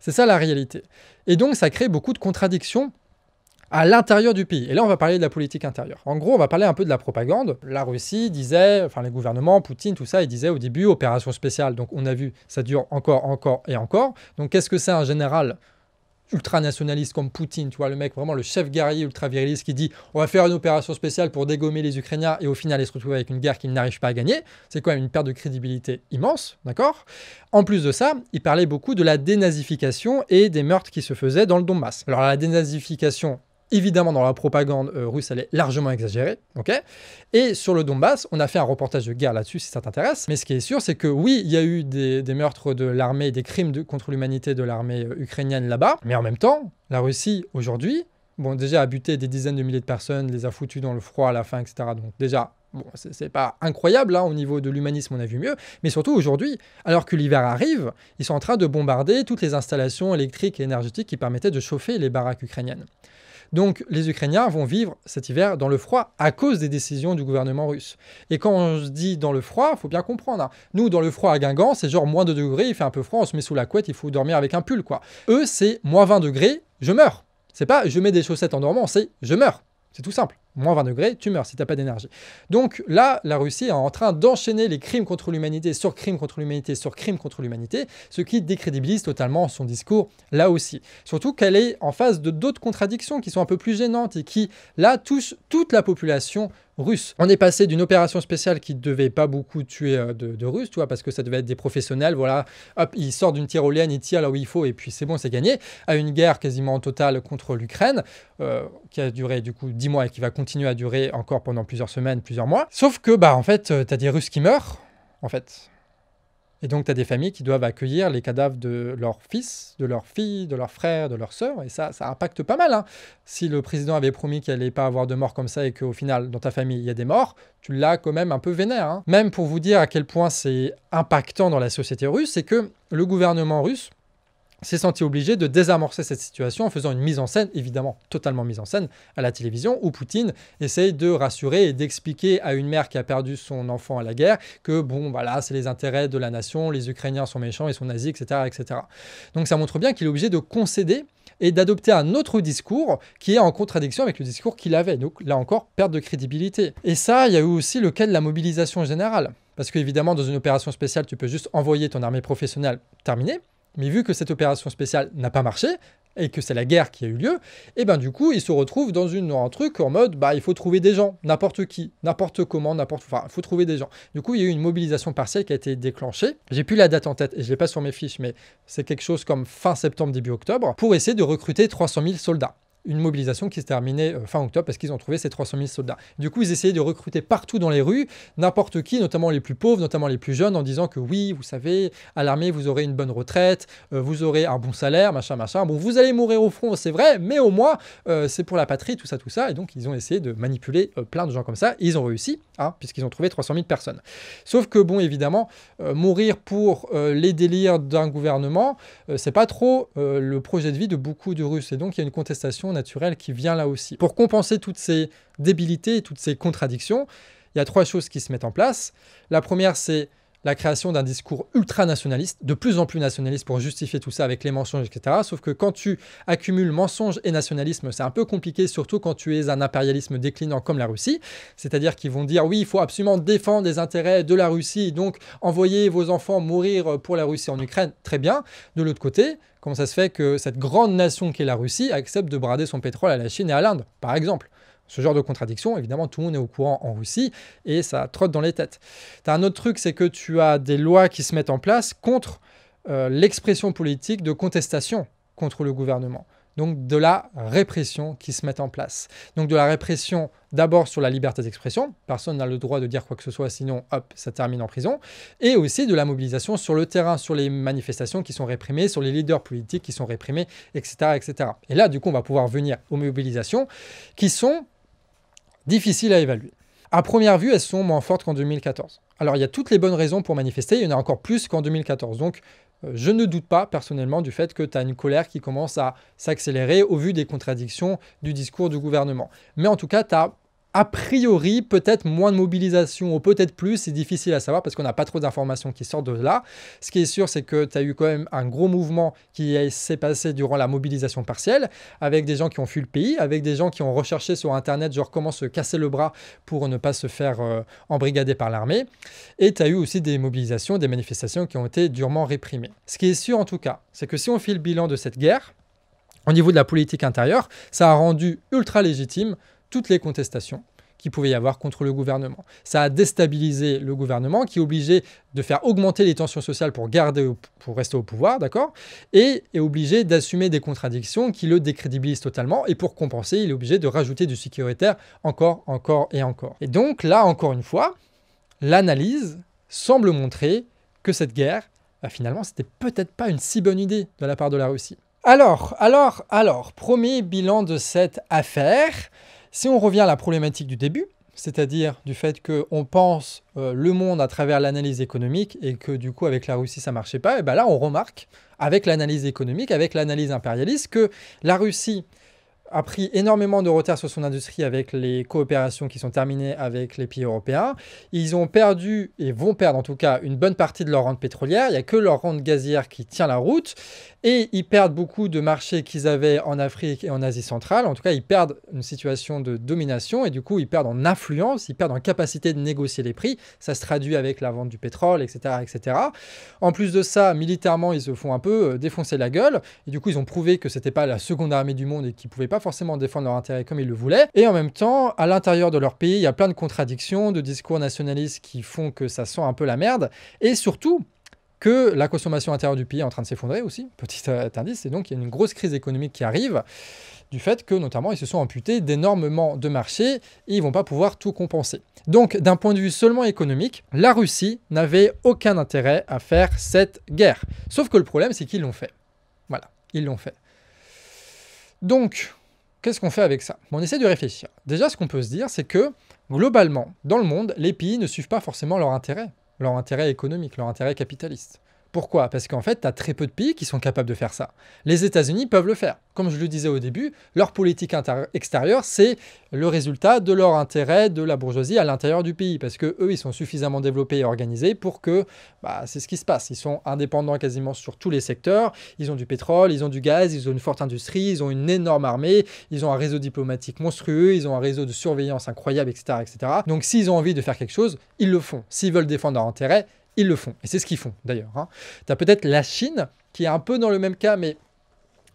C'est ça la réalité. Et donc, ça crée beaucoup de contradictions à l'intérieur du pays. Et là, on va parler de la politique intérieure. En gros, on va parler un peu de la propagande. La Russie disait, enfin les gouvernements, Poutine, tout ça, ils disait au début opération spéciale. Donc on a vu, ça dure encore, encore et encore. Donc qu'est-ce que c'est un général ultra-nationaliste comme Poutine, tu vois, le mec vraiment le chef guerrier ultra-viriliste qui dit on va faire une opération spéciale pour dégommer les Ukrainiens et au final il se retrouve avec une guerre qu'il n'arrive pas à gagner, c'est quand même une perte de crédibilité immense, d'accord En plus de ça, il parlait beaucoup de la dénazification et des meurtres qui se faisaient dans le Donbass. Alors la dénazification, Évidemment, dans la propagande euh, russe, elle est largement exagérée. et sur le Donbass, on a fait un reportage de guerre là-dessus, si ça t'intéresse. Mais ce qui est sûr, c'est que oui, il y a eu des, meurtres de l'armée, des crimes de, contre l'humanité de l'armée euh, ukrainienne là-bas. Mais en même temps, la Russie, aujourd'hui, bon, déjà a buté des dizaines de milliers de personnes, les a foutus dans le froid à la fin, etc. Donc déjà, bon, c'est pas incroyable, hein, au niveau de l'humanisme, on a vu mieux. Mais surtout aujourd'hui, alors que l'hiver arrive, ils sont en train de bombarder toutes les installations électriques et énergétiques qui permettaient de chauffer les baraques ukrainiennes. Donc les Ukrainiens vont vivre cet hiver dans le froid à cause des décisions du gouvernement russe. Et quand on se dit dans le froid, il faut bien comprendre. Hein. Nous, dans le froid à Guingamp, c'est genre moins 2 degrés, il fait un peu froid, on se met sous la couette, il faut dormir avec un pull, quoi. Eux, c'est moins 20 degrés, je meurs. C'est pas je mets des chaussettes en dormant, c'est je meurs. C'est tout simple moins 20 degrés, tu meurs si tu pas d'énergie. Donc là, la Russie est en train d'enchaîner les crimes contre l'humanité sur crimes contre l'humanité sur crimes contre l'humanité, ce qui décrédibilise totalement son discours là aussi. Surtout qu'elle est en face de d'autres contradictions qui sont un peu plus gênantes et qui, là, touchent toute la population on est passé d'une opération spéciale qui devait pas beaucoup tuer euh, de, Russes, tu vois, parce que ça devait être des professionnels, voilà, hop, ils sortent d'une tyrolienne, ils tirent là où il faut, et puis c'est bon, c'est gagné, à une guerre quasiment totale contre l'Ukraine, euh, qui a duré du coup 10 mois et qui va continuer à durer encore pendant plusieurs semaines, plusieurs mois. Sauf que, bah, en fait, euh, as des Russes qui meurent, en fait. Et donc, tu as des familles qui doivent accueillir les cadavres de leurs fils, de leurs filles, de leurs frères, de leurs sœurs. Et ça, ça impacte pas mal. Hein. Si le président avait promis qu'il n'allait pas avoir de morts comme ça et qu'au final, dans ta famille, il y a des morts, tu l'as quand même un peu vénère. Hein. Même pour vous dire à quel point c'est impactant dans la société russe, c'est que le gouvernement russe, s'est senti obligé de désamorcer cette situation en faisant une mise en scène, évidemment totalement mise en scène, à la télévision, où Poutine essaye de rassurer et d'expliquer à une mère qui a perdu son enfant à la guerre que, bon, voilà, bah c'est les intérêts de la nation, les Ukrainiens sont méchants, ils sont nazis, etc. etc. Donc ça montre bien qu'il est obligé de concéder et d'adopter un autre discours qui est en contradiction avec le discours qu'il avait. Donc là encore, perte de crédibilité. Et ça, il y a eu aussi le cas de la mobilisation générale. Parce qu'évidemment, dans une opération spéciale, tu peux juste envoyer ton armée professionnelle terminée. Mais vu que cette opération spéciale n'a pas marché, et que c'est la guerre qui a eu lieu, et eh ben du coup, ils se retrouvent dans une, un truc en mode, bah, il faut trouver des gens, n'importe qui, n'importe comment, n'importe... quoi, il faut trouver des gens. Du coup, il y a eu une mobilisation partielle qui a été déclenchée. J'ai plus la date en tête, et je l'ai pas sur mes fiches, mais c'est quelque chose comme fin septembre, début octobre, pour essayer de recruter 300 000 soldats une mobilisation qui se terminait euh, fin octobre parce qu'ils ont trouvé ces 300 000 soldats. Du coup, ils essayaient de recruter partout dans les rues, n'importe qui, notamment les plus pauvres, notamment les plus jeunes, en disant que oui, vous savez, à l'armée, vous aurez une bonne retraite, euh, vous aurez un bon salaire, machin, machin. Bon, vous allez mourir au front, c'est vrai, mais au moins, euh, c'est pour la patrie, tout ça, tout ça. Et donc, ils ont essayé de manipuler plein de gens comme ça. ils ont réussi, hein, puisqu'ils ont trouvé 300 000 personnes. Sauf que, bon, évidemment, mourir pour les délires d'un gouvernement, c'est pas trop le projet de vie de beaucoup de Russes. Et donc, il y a une contestation naturel qui vient là aussi. Pour compenser toutes ces débilités et toutes ces contradictions, il y a trois choses qui se mettent en place. La première, c'est la création d'un discours ultranationaliste, de plus en plus nationaliste pour justifier tout ça avec les mensonges, etc. Sauf que quand tu accumules mensonges et nationalisme, c'est un peu compliqué, surtout quand tu es un impérialisme déclinant comme la Russie. C'est-à-dire qu'ils vont dire oui, il faut absolument défendre les intérêts de la Russie, donc envoyer vos enfants mourir pour la Russie en Ukraine, très bien. De l'autre côté, comment ça se fait que cette grande nation qu'est la Russie accepte de brader son pétrole à la Chine et à l'Inde, par exemple ce genre de contradiction, évidemment, tout le monde est au courant en Russie et ça trotte dans les têtes. Tu as un autre truc, c'est que tu as des lois qui se mettent en place contre euh, l'expression politique de contestation contre le gouvernement. Donc de la répression qui se met en place. Donc de la répression d'abord sur la liberté d'expression, personne n'a le droit de dire quoi que ce soit, sinon hop, ça termine en prison, et aussi de la mobilisation sur le terrain, sur les manifestations qui sont réprimées, sur les leaders politiques qui sont réprimés, etc. etc. Et là, du coup, on va pouvoir venir aux mobilisations qui sont Difficile à évaluer. À première vue, elles sont moins fortes qu'en 2014. Alors il y a toutes les bonnes raisons pour manifester, il y en a encore plus qu'en 2014. Donc euh, je ne doute pas personnellement du fait que tu as une colère qui commence à s'accélérer au vu des contradictions du discours du gouvernement. Mais en tout cas, tu as a priori, peut-être moins de mobilisation ou peut-être plus, c'est difficile à savoir parce qu'on n'a pas trop d'informations qui sortent de là. Ce qui est sûr, c'est que tu as eu quand même un gros mouvement qui s'est passé durant la mobilisation partielle, avec des gens qui ont fui le pays, avec des gens qui ont recherché sur Internet, genre comment se casser le bras pour ne pas se faire euh, embrigader par l'armée. Et tu as eu aussi des mobilisations, des manifestations qui ont été durement réprimées. Ce qui est sûr, en tout cas, c'est que si on fait le bilan de cette guerre, au niveau de la politique intérieure, ça a rendu ultra légitime toutes les contestations qu'il pouvait y avoir contre le gouvernement. Ça a déstabilisé le gouvernement qui est obligé de faire augmenter les tensions sociales pour, garder, pour rester au pouvoir, d'accord Et est obligé d'assumer des contradictions qui le décrédibilisent totalement. Et pour compenser, il est obligé de rajouter du sécuritaire encore, encore et encore. Et donc là, encore une fois, l'analyse semble montrer que cette guerre, bah, finalement, c'était peut-être pas une si bonne idée de la part de la Russie. Alors, alors, alors, premier bilan de cette affaire. Si on revient à la problématique du début, c'est-à-dire du fait qu'on pense euh, le monde à travers l'analyse économique et que du coup avec la Russie ça marchait pas, et eh bien là on remarque avec l'analyse économique, avec l'analyse impérialiste, que la Russie a pris énormément de retard sur son industrie avec les coopérations qui sont terminées avec les pays européens. Ils ont perdu et vont perdre en tout cas une bonne partie de leur rente pétrolière. Il n'y a que leur rente gazière qui tient la route. Et ils perdent beaucoup de marchés qu'ils avaient en Afrique et en Asie centrale. En tout cas, ils perdent une situation de domination et du coup, ils perdent en influence, ils perdent en capacité de négocier les prix. Ça se traduit avec la vente du pétrole, etc. etc. En plus de ça, militairement, ils se font un peu euh, défoncer la gueule. Et du coup, ils ont prouvé que c'était pas la seconde armée du monde et qu'ils pouvaient pas forcément défendre leurs intérêts comme ils le voulaient. Et en même temps, à l'intérieur de leur pays, il y a plein de contradictions, de discours nationalistes qui font que ça sent un peu la merde. Et surtout, que la consommation intérieure du pays est en train de s'effondrer aussi, petit euh, indice, et donc il y a une grosse crise économique qui arrive du fait que notamment ils se sont amputés d'énormément de marchés et ils vont pas pouvoir tout compenser. Donc d'un point de vue seulement économique, la Russie n'avait aucun intérêt à faire cette guerre. Sauf que le problème c'est qu'ils l'ont fait. Voilà, ils l'ont fait. Donc qu'est-ce qu'on fait avec ça On essaie de réfléchir. Déjà, ce qu'on peut se dire, c'est que globalement, dans le monde, les pays ne suivent pas forcément leur intérêt, leur intérêt économique, leur intérêt capitaliste. Pourquoi Parce qu'en fait, tu as très peu de pays qui sont capables de faire ça. Les États-Unis peuvent le faire. Comme je le disais au début, leur politique extérieure, c'est le résultat de leur intérêt de la bourgeoisie à l'intérieur du pays, parce que eux, ils sont suffisamment développés et organisés pour que, bah, c'est ce qui se passe. Ils sont indépendants quasiment sur tous les secteurs. Ils ont du pétrole, ils ont du gaz, ils ont une forte industrie, ils ont une énorme armée, ils ont un réseau diplomatique monstrueux, ils ont un réseau de surveillance incroyable, etc., etc. Donc, s'ils ont envie de faire quelque chose, ils le font. S'ils veulent défendre leur intérêt, ils le font. Et c'est ce qu'ils font d'ailleurs. Hein. Tu as peut-être la Chine qui est un peu dans le même cas, mais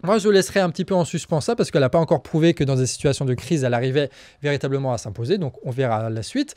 moi, je laisserai un petit peu en suspens ça parce qu'elle n'a pas encore prouvé que dans des situations de crise, elle arrivait véritablement à s'imposer. Donc, on verra la suite.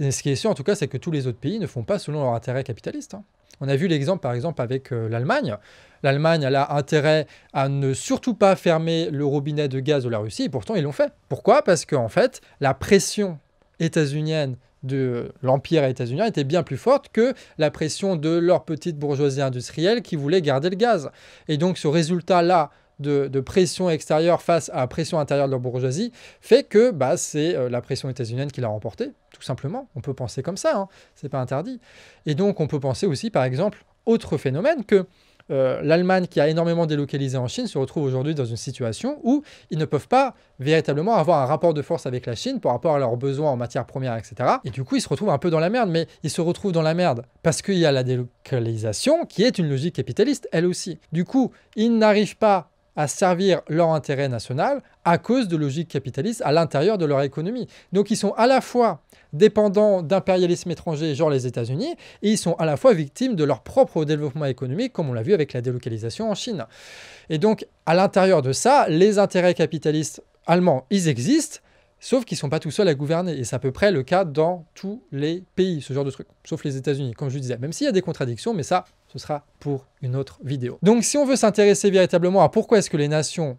ce qui est sûr, en tout cas, c'est que tous les autres pays ne font pas selon leur intérêt capitaliste. Hein. On a vu l'exemple, par exemple, avec euh, l'Allemagne. L'Allemagne, elle a intérêt à ne surtout pas fermer le robinet de gaz de la Russie, et pourtant, ils l'ont fait. Pourquoi Parce qu'en en fait, la pression états-unienne de l'empire états-unien était bien plus forte que la pression de leur petite bourgeoisie industrielle qui voulait garder le gaz. Et donc ce résultat-là de, pression extérieure face à pression intérieure de leur bourgeoisie fait que bah, c'est euh, la pression états-unienne qui l'a remporté, tout simplement. On peut penser comme ça, hein. c'est pas interdit. Et donc on peut penser aussi, par exemple, autre phénomène que euh, l'Allemagne qui a énormément délocalisé en Chine se retrouve aujourd'hui dans une situation où ils ne peuvent pas véritablement avoir un rapport de force avec la Chine par rapport à leurs besoins en matières premières, etc. Et du coup, ils se retrouvent un peu dans la merde, mais ils se retrouvent dans la merde parce qu'il y a la délocalisation qui est une logique capitaliste, elle aussi. Du coup, ils n'arrivent pas à servir leur intérêt national à cause de logiques capitalistes à l'intérieur de leur économie. Donc ils sont à la fois dépendants d'impérialisme étranger, genre les États-Unis, et ils sont à la fois victimes de leur propre développement économique, comme on l'a vu avec la délocalisation en Chine. Et donc, à l'intérieur de ça, les intérêts capitalistes allemands, ils existent, Sauf qu'ils ne sont pas tout seuls à gouverner. Et c'est à peu près le cas dans tous les pays, ce genre de truc. Sauf les États-Unis, comme je disais. Même s'il y a des contradictions, mais ça, ce sera pour une autre vidéo. Donc si on veut s'intéresser véritablement à pourquoi est-ce que les nations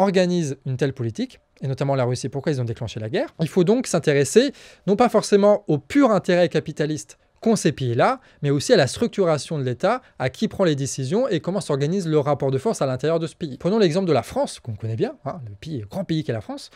organisent une telle politique, et notamment la Russie, pourquoi ils ont déclenché la guerre, il faut donc s'intéresser non pas forcément au pur intérêt capitaliste qu'ont ces pays-là, mais aussi à la structuration de l'État, à qui prend les décisions et comment s'organise le rapport de force à l'intérieur de ce pays. Prenons l'exemple de la France, qu'on connaît bien, hein, le, le grand pays qu'est la France.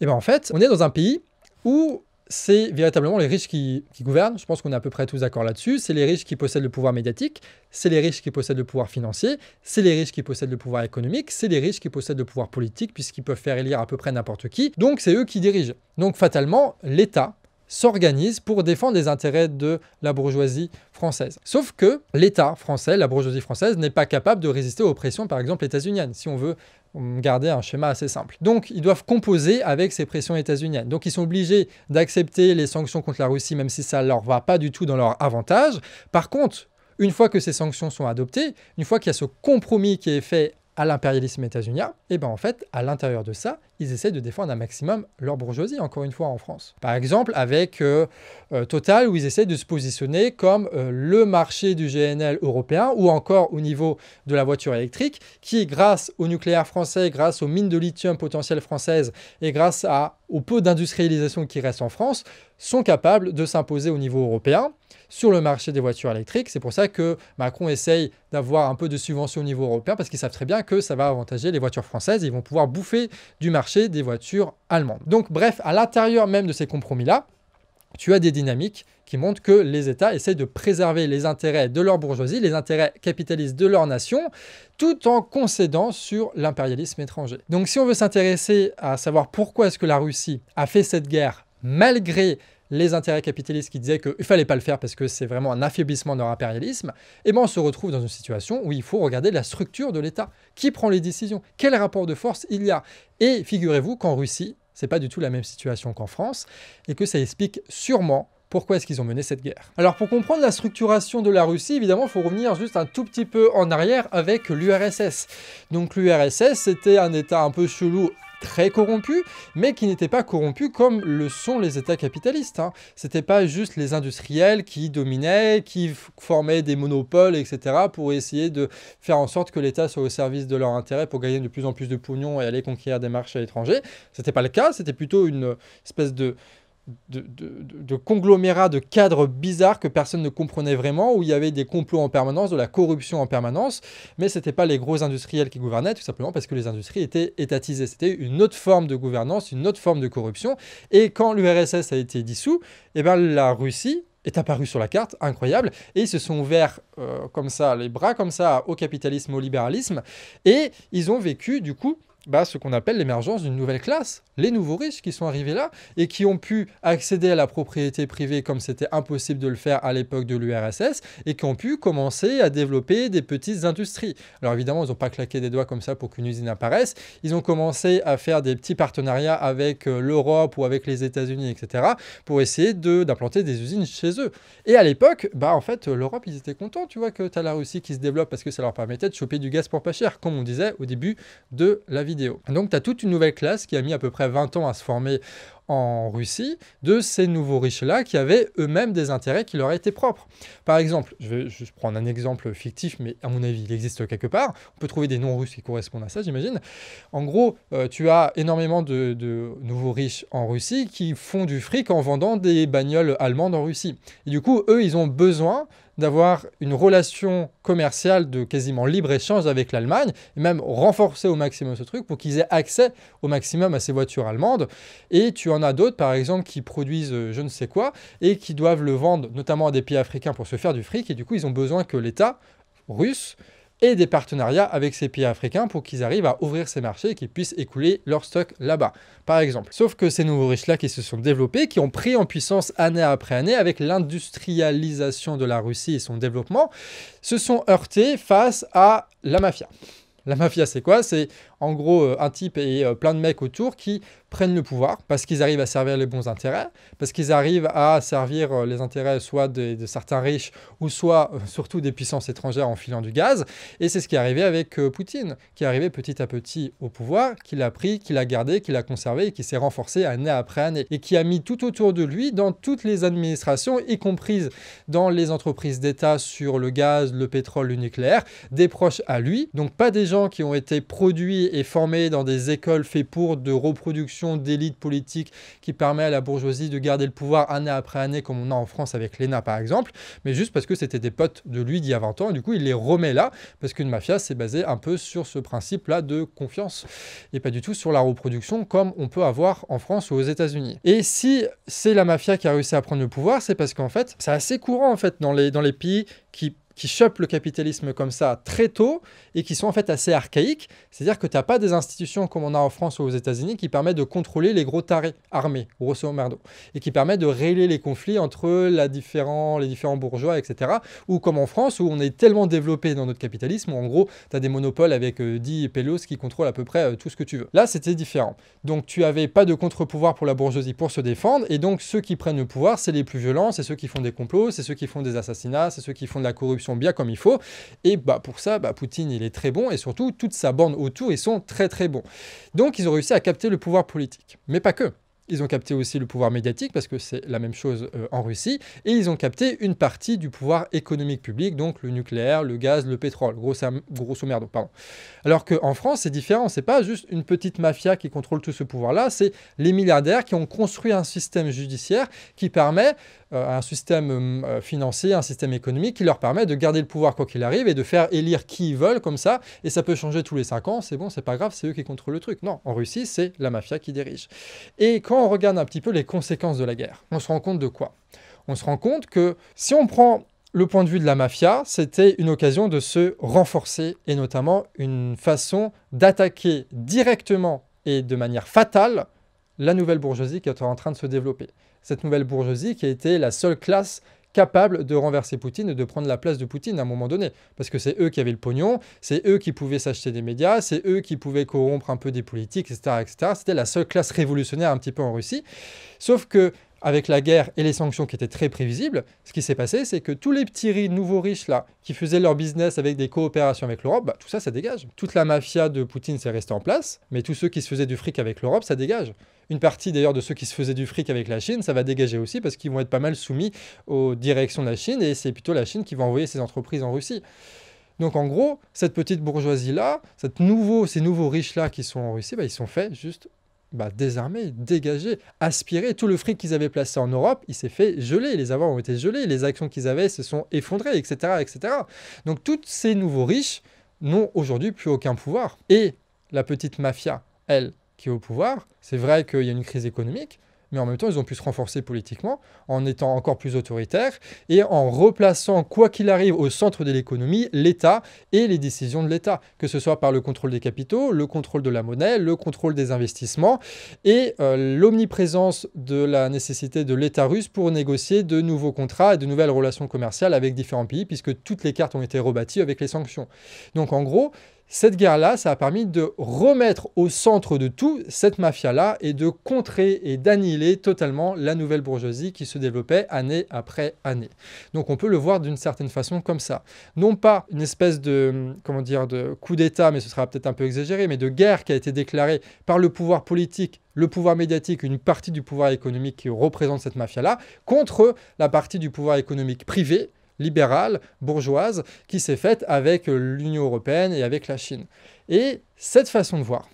Et eh bien en fait, on est dans un pays où c'est véritablement les riches qui, gouvernent. Je pense qu'on est à peu près tous d'accord là-dessus. C'est les riches qui possèdent le pouvoir médiatique, c'est les riches qui possèdent le pouvoir financier, c'est les riches qui possèdent le pouvoir économique, c'est les riches qui possèdent le pouvoir politique, puisqu'ils peuvent faire élire à peu près n'importe qui. Donc c'est eux qui dirigent. Donc fatalement, l'État s'organise pour défendre les intérêts de la bourgeoisie française. Sauf que l'État français, la bourgeoisie française, n'est pas capable de résister aux pressions, par exemple, états-uniennes. Si on veut garder un schéma assez simple. Donc ils doivent composer avec ces pressions états-uniennes. Donc ils sont obligés d'accepter les sanctions contre la Russie, même si ça ne leur va pas du tout dans leur avantage. Par contre, une fois que ces sanctions sont adoptées, une fois qu'il y a ce compromis qui est fait à l'impérialisme états-unien, et eh bien en fait, à l'intérieur de ça, ils essaient de défendre un maximum leur bourgeoisie, encore une fois, en France. Par exemple, avec euh, euh, Total, où ils essaient de se positionner comme euh, le marché du GNL européen, ou encore au niveau de la voiture électrique, qui, grâce au nucléaire français, grâce aux mines de lithium potentielles françaises, et grâce à, au peu d'industrialisation qui reste en France, sont capables de s'imposer au niveau européen sur le marché des voitures électriques. C'est pour ça que Macron essaye d'avoir un peu de subvention au niveau européen, parce qu'ils savent très bien que ça va avantager les voitures françaises, ils vont pouvoir bouffer du marché des voitures allemandes. Donc bref, à l'intérieur même de ces compromis-là, tu as des dynamiques qui montrent que les États essaient de préserver les intérêts de leur bourgeoisie, les intérêts capitalistes de leur nation, tout en concédant sur l'impérialisme étranger. Donc si on veut s'intéresser à savoir pourquoi est-ce que la Russie a fait cette guerre malgré les intérêts capitalistes qui disaient qu'il ne fallait pas le faire parce que c'est vraiment un affaiblissement de leur impérialisme, eh ben on se retrouve dans une situation où il faut regarder la structure de l'État. Qui prend les décisions Quel rapport de force il y a Et figurez-vous qu'en Russie, c'est pas du tout la même situation qu'en France, et que ça explique sûrement pourquoi est-ce qu'ils ont mené cette guerre. Alors pour comprendre la structuration de la Russie, évidemment, il faut revenir juste un tout petit peu en arrière avec l'URSS. Donc l'URSS, c'était un état un peu chelou très corrompus, mais qui n'étaient pas corrompus comme le sont les États capitalistes. Hein. C'était pas juste les industriels qui dominaient, qui formaient des monopoles, etc., pour essayer de faire en sorte que l'État soit au service de leurs intérêts pour gagner de plus en plus de pognon et aller conquérir des marchés à l'étranger. C'était pas le cas, c'était plutôt une espèce de de, de, conglomérats, de cadres bizarres que personne ne comprenait vraiment, où il y avait des complots en permanence, de la corruption en permanence, mais ce n'était pas les gros industriels qui gouvernaient, tout simplement parce que les industries étaient étatisées. C'était une autre forme de gouvernance, une autre forme de corruption. Et quand l'URSS a été dissous, eh ben, la Russie est apparue sur la carte, incroyable, et ils se sont ouverts euh, comme ça, les bras comme ça, au capitalisme, au libéralisme, et ils ont vécu du coup bah, ce qu'on appelle l'émergence d'une nouvelle classe, les nouveaux riches qui sont arrivés là et qui ont pu accéder à la propriété privée comme c'était impossible de le faire à l'époque de l'URSS et qui ont pu commencer à développer des petites industries. Alors évidemment, ils n'ont pas claqué des doigts comme ça pour qu'une usine apparaisse. Ils ont commencé à faire des petits partenariats avec euh, l'Europe ou avec les États-Unis, etc., pour essayer d'implanter des usines chez eux. Et à l'époque, bah en fait, l'Europe, ils étaient contents, tu vois, que tu as la Russie qui se développe parce que ça leur permettait de choper du gaz pour pas cher, comme on disait au début de la vidéo. Donc tu as toute une nouvelle classe qui a mis à peu près 20 ans à se former en Russie de ces nouveaux riches-là qui avaient eux-mêmes des intérêts qui leur étaient propres. Par exemple, je vais juste prendre un exemple fictif, mais à mon avis, il existe quelque part. On peut trouver des noms russes qui correspondent à ça, j'imagine. En gros, euh, tu as énormément de, de, nouveaux riches en Russie qui font du fric en vendant des bagnoles allemandes en Russie. Et du coup, eux, ils ont besoin d'avoir une relation commerciale de quasiment libre-échange avec l'Allemagne, et même renforcer au maximum ce truc pour qu'ils aient accès au maximum à ces voitures allemandes. Et tu en as d'autres, par exemple, qui produisent euh, je ne sais quoi, et qui doivent le vendre notamment à des pays africains pour se faire du fric, et du coup ils ont besoin que l'État russe et des partenariats avec ces pays africains pour qu'ils arrivent à ouvrir ces marchés et qu'ils puissent écouler leurs stocks là-bas, par exemple. Sauf que ces nouveaux riches-là qui se sont développés, qui ont pris en puissance année après année avec l'industrialisation de la Russie et son développement, se sont heurtés face à la mafia. La mafia, c'est quoi C'est en gros euh, un type et euh, plein de mecs autour qui prennent le pouvoir parce qu'ils arrivent à servir les bons intérêts, parce qu'ils arrivent à servir euh, les intérêts soit de, certains riches ou soit euh, surtout des puissances étrangères en filant du gaz. Et c'est ce qui est arrivé avec euh, Poutine, qui est arrivé petit à petit au pouvoir, qui l'a pris, qui l'a gardé, qui l'a conservé et qui s'est renforcé année après année et qui a mis tout autour de lui dans toutes les administrations, y compris dans les entreprises d'État sur le gaz, le pétrole, le nucléaire, des proches à lui, donc pas des gens qui ont été produits et formés dans des écoles faites pour de reproduction d'élite politique qui permet à la bourgeoisie de garder le pouvoir année après année, comme on a en France avec l'ENA par exemple, mais juste parce que c'était des potes de lui d'il y a 20 ans, et du coup il les remet là, parce qu'une mafia s'est basée un peu sur ce principe-là de confiance, et pas du tout sur la reproduction comme on peut avoir en France ou aux États-Unis. Et si c'est la mafia qui a réussi à prendre le pouvoir, c'est parce qu'en fait, c'est assez courant en fait dans les, dans les pays qui qui chopent le capitalisme comme ça très tôt et qui sont en fait assez archaïques. C'est-à-dire que tu n'as pas des institutions comme on a en France ou aux États-Unis qui permettent de contrôler les gros tarés armés, grosso merdo, et qui permettent de régler les conflits entre les différents bourgeois, etc. Ou comme en France où on est tellement développé dans notre capitalisme où en gros tu as des monopoles avec euh, Di et Pelos qui contrôlent à peu près euh, tout ce que tu veux. Là c'était différent. Donc tu avais pas de contre-pouvoir pour la bourgeoisie pour se défendre et donc ceux qui prennent le pouvoir c'est les plus violents, c'est ceux qui font des complots, c'est ceux qui font des assassinats, c'est ceux qui font de la corruption sont bien comme il faut. Et bah, pour ça, bah, Poutine, il est très bon. Et surtout, toute sa bande autour, ils sont très très bons. Donc, ils ont réussi à capter le pouvoir politique. Mais pas que. Ils ont capté aussi le pouvoir médiatique, parce que c'est la même chose euh, en Russie. Et ils ont capté une partie du pouvoir économique public, donc le nucléaire, le gaz, le pétrole. Grosso, grosso merdo, pardon. Alors qu'en France, c'est différent. C'est pas juste une petite mafia qui contrôle tout ce pouvoir-là. C'est les milliardaires qui ont construit un système judiciaire qui permet euh, un système euh, financier, un système économique qui leur permet de garder le pouvoir quoi qu'il arrive et de faire élire qui ils veulent comme ça. Et ça peut changer tous les 5 ans. C'est bon, c'est pas grave, c'est eux qui contrôlent le truc. Non, en Russie, c'est la mafia qui dirige. Et quand on regarde un petit peu les conséquences de la guerre, on se rend compte de quoi On se rend compte que si on prend le point de vue de la mafia, c'était une occasion de se renforcer et notamment une façon d'attaquer directement et de manière fatale la nouvelle bourgeoisie qui était en train de se développer. Cette nouvelle bourgeoisie qui a été la seule classe capables de renverser Poutine et de prendre la place de Poutine à un moment donné. Parce que c'est eux qui avaient le pognon, c'est eux qui pouvaient s'acheter des médias, c'est eux qui pouvaient corrompre un peu des politiques, etc. C'était la seule classe révolutionnaire un petit peu en Russie. Sauf que avec la guerre et les sanctions qui étaient très prévisibles, ce qui s'est passé, c'est que tous les petits nouveaux riches là, qui faisaient leur business avec des coopérations avec l'Europe, bah, tout ça, ça dégage. Toute la mafia de Poutine s'est restée en place, mais tous ceux qui se faisaient du fric avec l'Europe, ça dégage. Une partie d'ailleurs de ceux qui se faisaient du fric avec la Chine, ça va dégager aussi parce qu'ils vont être pas mal soumis aux directions de la Chine et c'est plutôt la Chine qui va envoyer ses entreprises en Russie. Donc en gros, cette petite bourgeoisie-là, ces nouveaux riches-là qui sont en Russie, bah, ils sont faits juste bah, désarmer, dégager, aspirer. Tout le fric qu'ils avaient placé en Europe, il s'est fait geler. Les avoirs ont été gelés, les actions qu'ils avaient se sont effondrées, etc. etc. Donc tous ces nouveaux riches n'ont aujourd'hui plus aucun pouvoir. Et la petite mafia, elle, qui est au pouvoir, c'est vrai qu'il y a une crise économique, mais en même temps, ils ont pu se renforcer politiquement en étant encore plus autoritaires et en replaçant, quoi qu'il arrive, au centre de l'économie, l'État et les décisions de l'État, que ce soit par le contrôle des capitaux, le contrôle de la monnaie, le contrôle des investissements et euh, l'omniprésence de la nécessité de l'État russe pour négocier de nouveaux contrats et de nouvelles relations commerciales avec différents pays, puisque toutes les cartes ont été rebâties avec les sanctions. Donc en gros, cette guerre-là, ça a permis de remettre au centre de tout cette mafia-là et de contrer et d'annihiler totalement la nouvelle bourgeoisie qui se développait année après année. Donc on peut le voir d'une certaine façon comme ça. Non pas une espèce de, comment dire, de coup d'État, mais ce sera peut-être un peu exagéré, mais de guerre qui a été déclarée par le pouvoir politique le pouvoir médiatique, une partie du pouvoir économique qui représente cette mafia-là, contre la partie du pouvoir économique privé, libérale, bourgeoise, qui s'est faite avec euh, l'Union européenne et avec la Chine. Et cette façon de voir,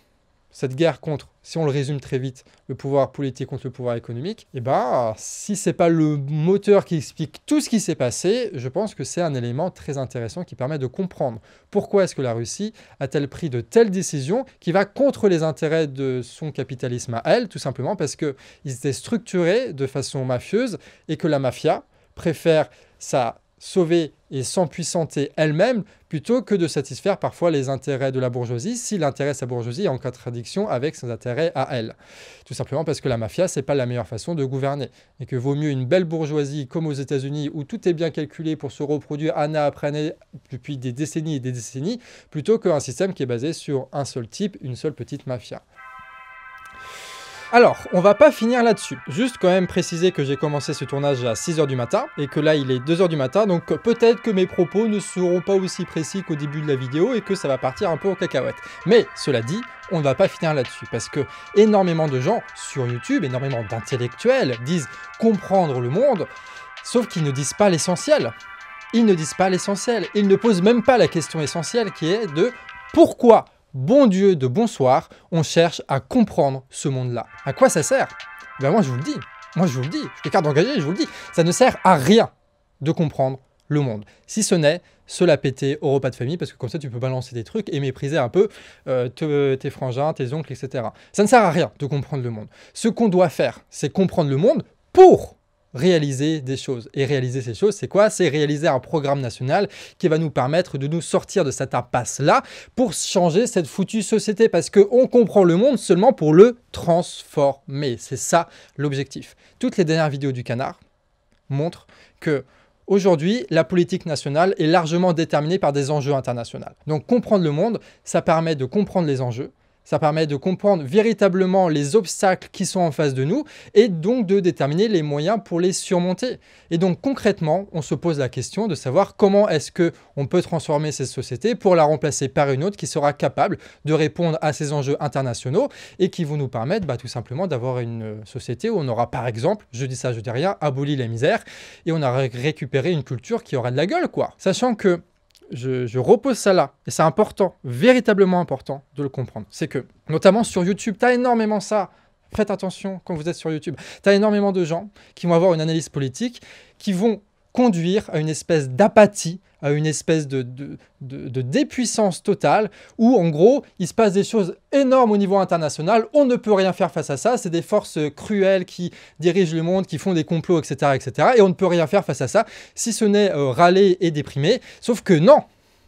cette guerre contre, si on le résume très vite, le pouvoir politique contre le pouvoir économique, et eh ben, si c'est pas le moteur qui explique tout ce qui s'est passé, je pense que c'est un élément très intéressant qui permet de comprendre pourquoi est-ce que la Russie a-t-elle pris de telles décisions qui va contre les intérêts de son capitalisme à elle, tout simplement parce qu'ils étaient structurés de façon mafieuse et que la mafia préfère sa sauver et s'empuissanter elle-même plutôt que de satisfaire parfois les intérêts de la bourgeoisie si l'intérêt de sa bourgeoisie est en contradiction avec ses intérêts à elle. Tout simplement parce que la mafia, n'est pas la meilleure façon de gouverner et que vaut mieux une belle bourgeoisie comme aux États-Unis où tout est bien calculé pour se reproduire année après année depuis des décennies et des décennies plutôt qu'un système qui est basé sur un seul type, une seule petite mafia. Alors, on va pas finir là-dessus. Juste quand même préciser que j'ai commencé ce tournage à 6h du matin et que là il est 2h du matin, donc peut-être que mes propos ne seront pas aussi précis qu'au début de la vidéo et que ça va partir un peu en cacahuète. Mais cela dit, on ne va pas finir là-dessus parce que énormément de gens sur YouTube, énormément d'intellectuels disent comprendre le monde, sauf qu'ils ne disent pas l'essentiel. Ils ne disent pas l'essentiel, ils ne posent même pas la question essentielle qui est de pourquoi bon Dieu de bonsoir, on cherche à comprendre ce monde-là. À quoi ça sert ben moi je vous le dis, moi je vous le dis, je suis carte d'engager, je vous le dis, ça ne sert à rien de comprendre le monde. Si ce n'est se la péter au repas de famille, parce que comme ça tu peux balancer des trucs et mépriser un peu euh, tes frangins, tes oncles, etc. Ça ne sert à rien de comprendre le monde. Ce qu'on doit faire, c'est comprendre le monde pour réaliser des choses. Et réaliser ces choses, c'est quoi C'est réaliser un programme national qui va nous permettre de nous sortir de cette impasse-là pour changer cette foutue société. Parce qu'on comprend le monde seulement pour le transformer. C'est ça l'objectif. Toutes les dernières vidéos du canard montrent que Aujourd'hui, la politique nationale est largement déterminée par des enjeux internationaux. Donc comprendre le monde, ça permet de comprendre les enjeux, ça permet de comprendre véritablement les obstacles qui sont en face de nous et donc de déterminer les moyens pour les surmonter. Et donc concrètement, on se pose la question de savoir comment est-ce que on peut transformer cette société pour la remplacer par une autre qui sera capable de répondre à ces enjeux internationaux et qui vont nous permettre bah, tout simplement d'avoir une société où on aura par exemple, je dis ça, je dis rien, aboli la misère et on aura récupéré une culture qui aura de la gueule quoi. Sachant que je, repose ça là, et c'est important, véritablement important de le comprendre, c'est que, notamment sur YouTube, tu as énormément ça, faites attention quand vous êtes sur YouTube, tu as énormément de gens qui vont avoir une analyse politique, qui vont conduire à une espèce d'apathie, à une espèce de, de, dépuissance totale, où en gros, il se passe des choses énormes au niveau international, on ne peut rien faire face à ça, c'est des forces cruelles qui dirigent le monde, qui font des complots, etc., etc., et on ne peut rien faire face à ça, si ce n'est euh, râler et déprimer, sauf que non,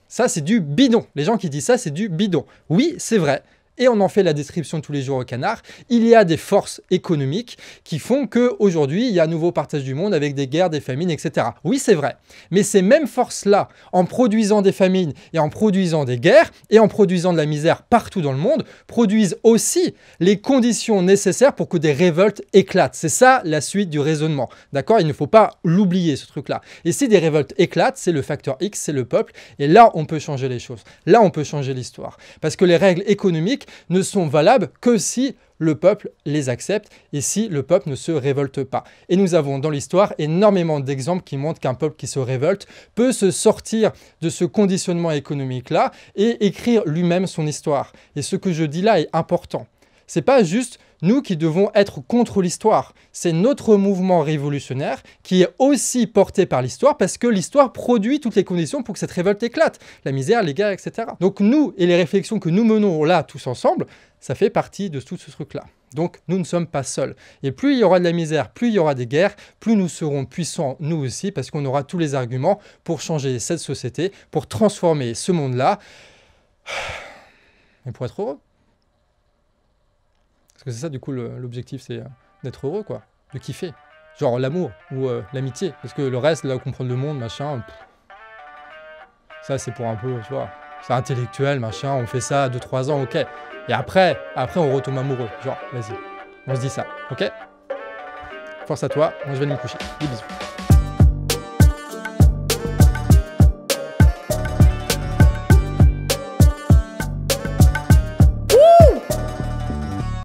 ça c'est du bidon, les gens qui disent ça c'est du bidon. Oui, c'est vrai, et on en fait la description tous les jours au canard, il y a des forces économiques qui font qu'aujourd'hui, il y a un nouveau partage du monde avec des guerres, des famines, etc. Oui, c'est vrai. Mais ces mêmes forces-là, en produisant des famines et en produisant des guerres et en produisant de la misère partout dans le monde, produisent aussi les conditions nécessaires pour que des révoltes éclatent. C'est ça la suite du raisonnement. D'accord Il ne faut pas l'oublier ce truc-là. Et si des révoltes éclatent, c'est le facteur X, c'est le peuple. Et là, on peut changer les choses. Là, on peut changer l'histoire. Parce que les règles économiques ne sont valables que si le peuple les accepte et si le peuple ne se révolte pas. Et nous avons dans l'histoire énormément d'exemples qui montrent qu'un peuple qui se révolte peut se sortir de ce conditionnement économique-là et écrire lui-même son histoire. Et ce que je dis là est important. C'est pas juste nous qui devons être contre l'histoire. C'est notre mouvement révolutionnaire qui est aussi porté par l'histoire parce que l'histoire produit toutes les conditions pour que cette révolte éclate. La misère, les guerres, etc. Donc nous et les réflexions que nous menons là tous ensemble, ça fait partie de tout ce truc-là. Donc nous ne sommes pas seuls. Et plus il y aura de la misère, plus il y aura des guerres, plus nous serons puissants nous aussi, parce qu'on aura tous les arguments pour changer cette société, pour transformer ce monde-là, et pour être heureux. Parce que c'est ça, du coup, l'objectif, c'est euh, d'être heureux, quoi. De kiffer. Genre l'amour ou euh, l'amitié. Parce que le reste, là, comprendre le monde, machin. ça, c'est pour un peu, tu vois. C'est intellectuel, machin. On fait ça 2-3 ans, ok. Et après, après, on retombe amoureux. Genre, vas-y. On se dit ça, ok Force à toi. Moi, je vais aller me coucher. Des bisous.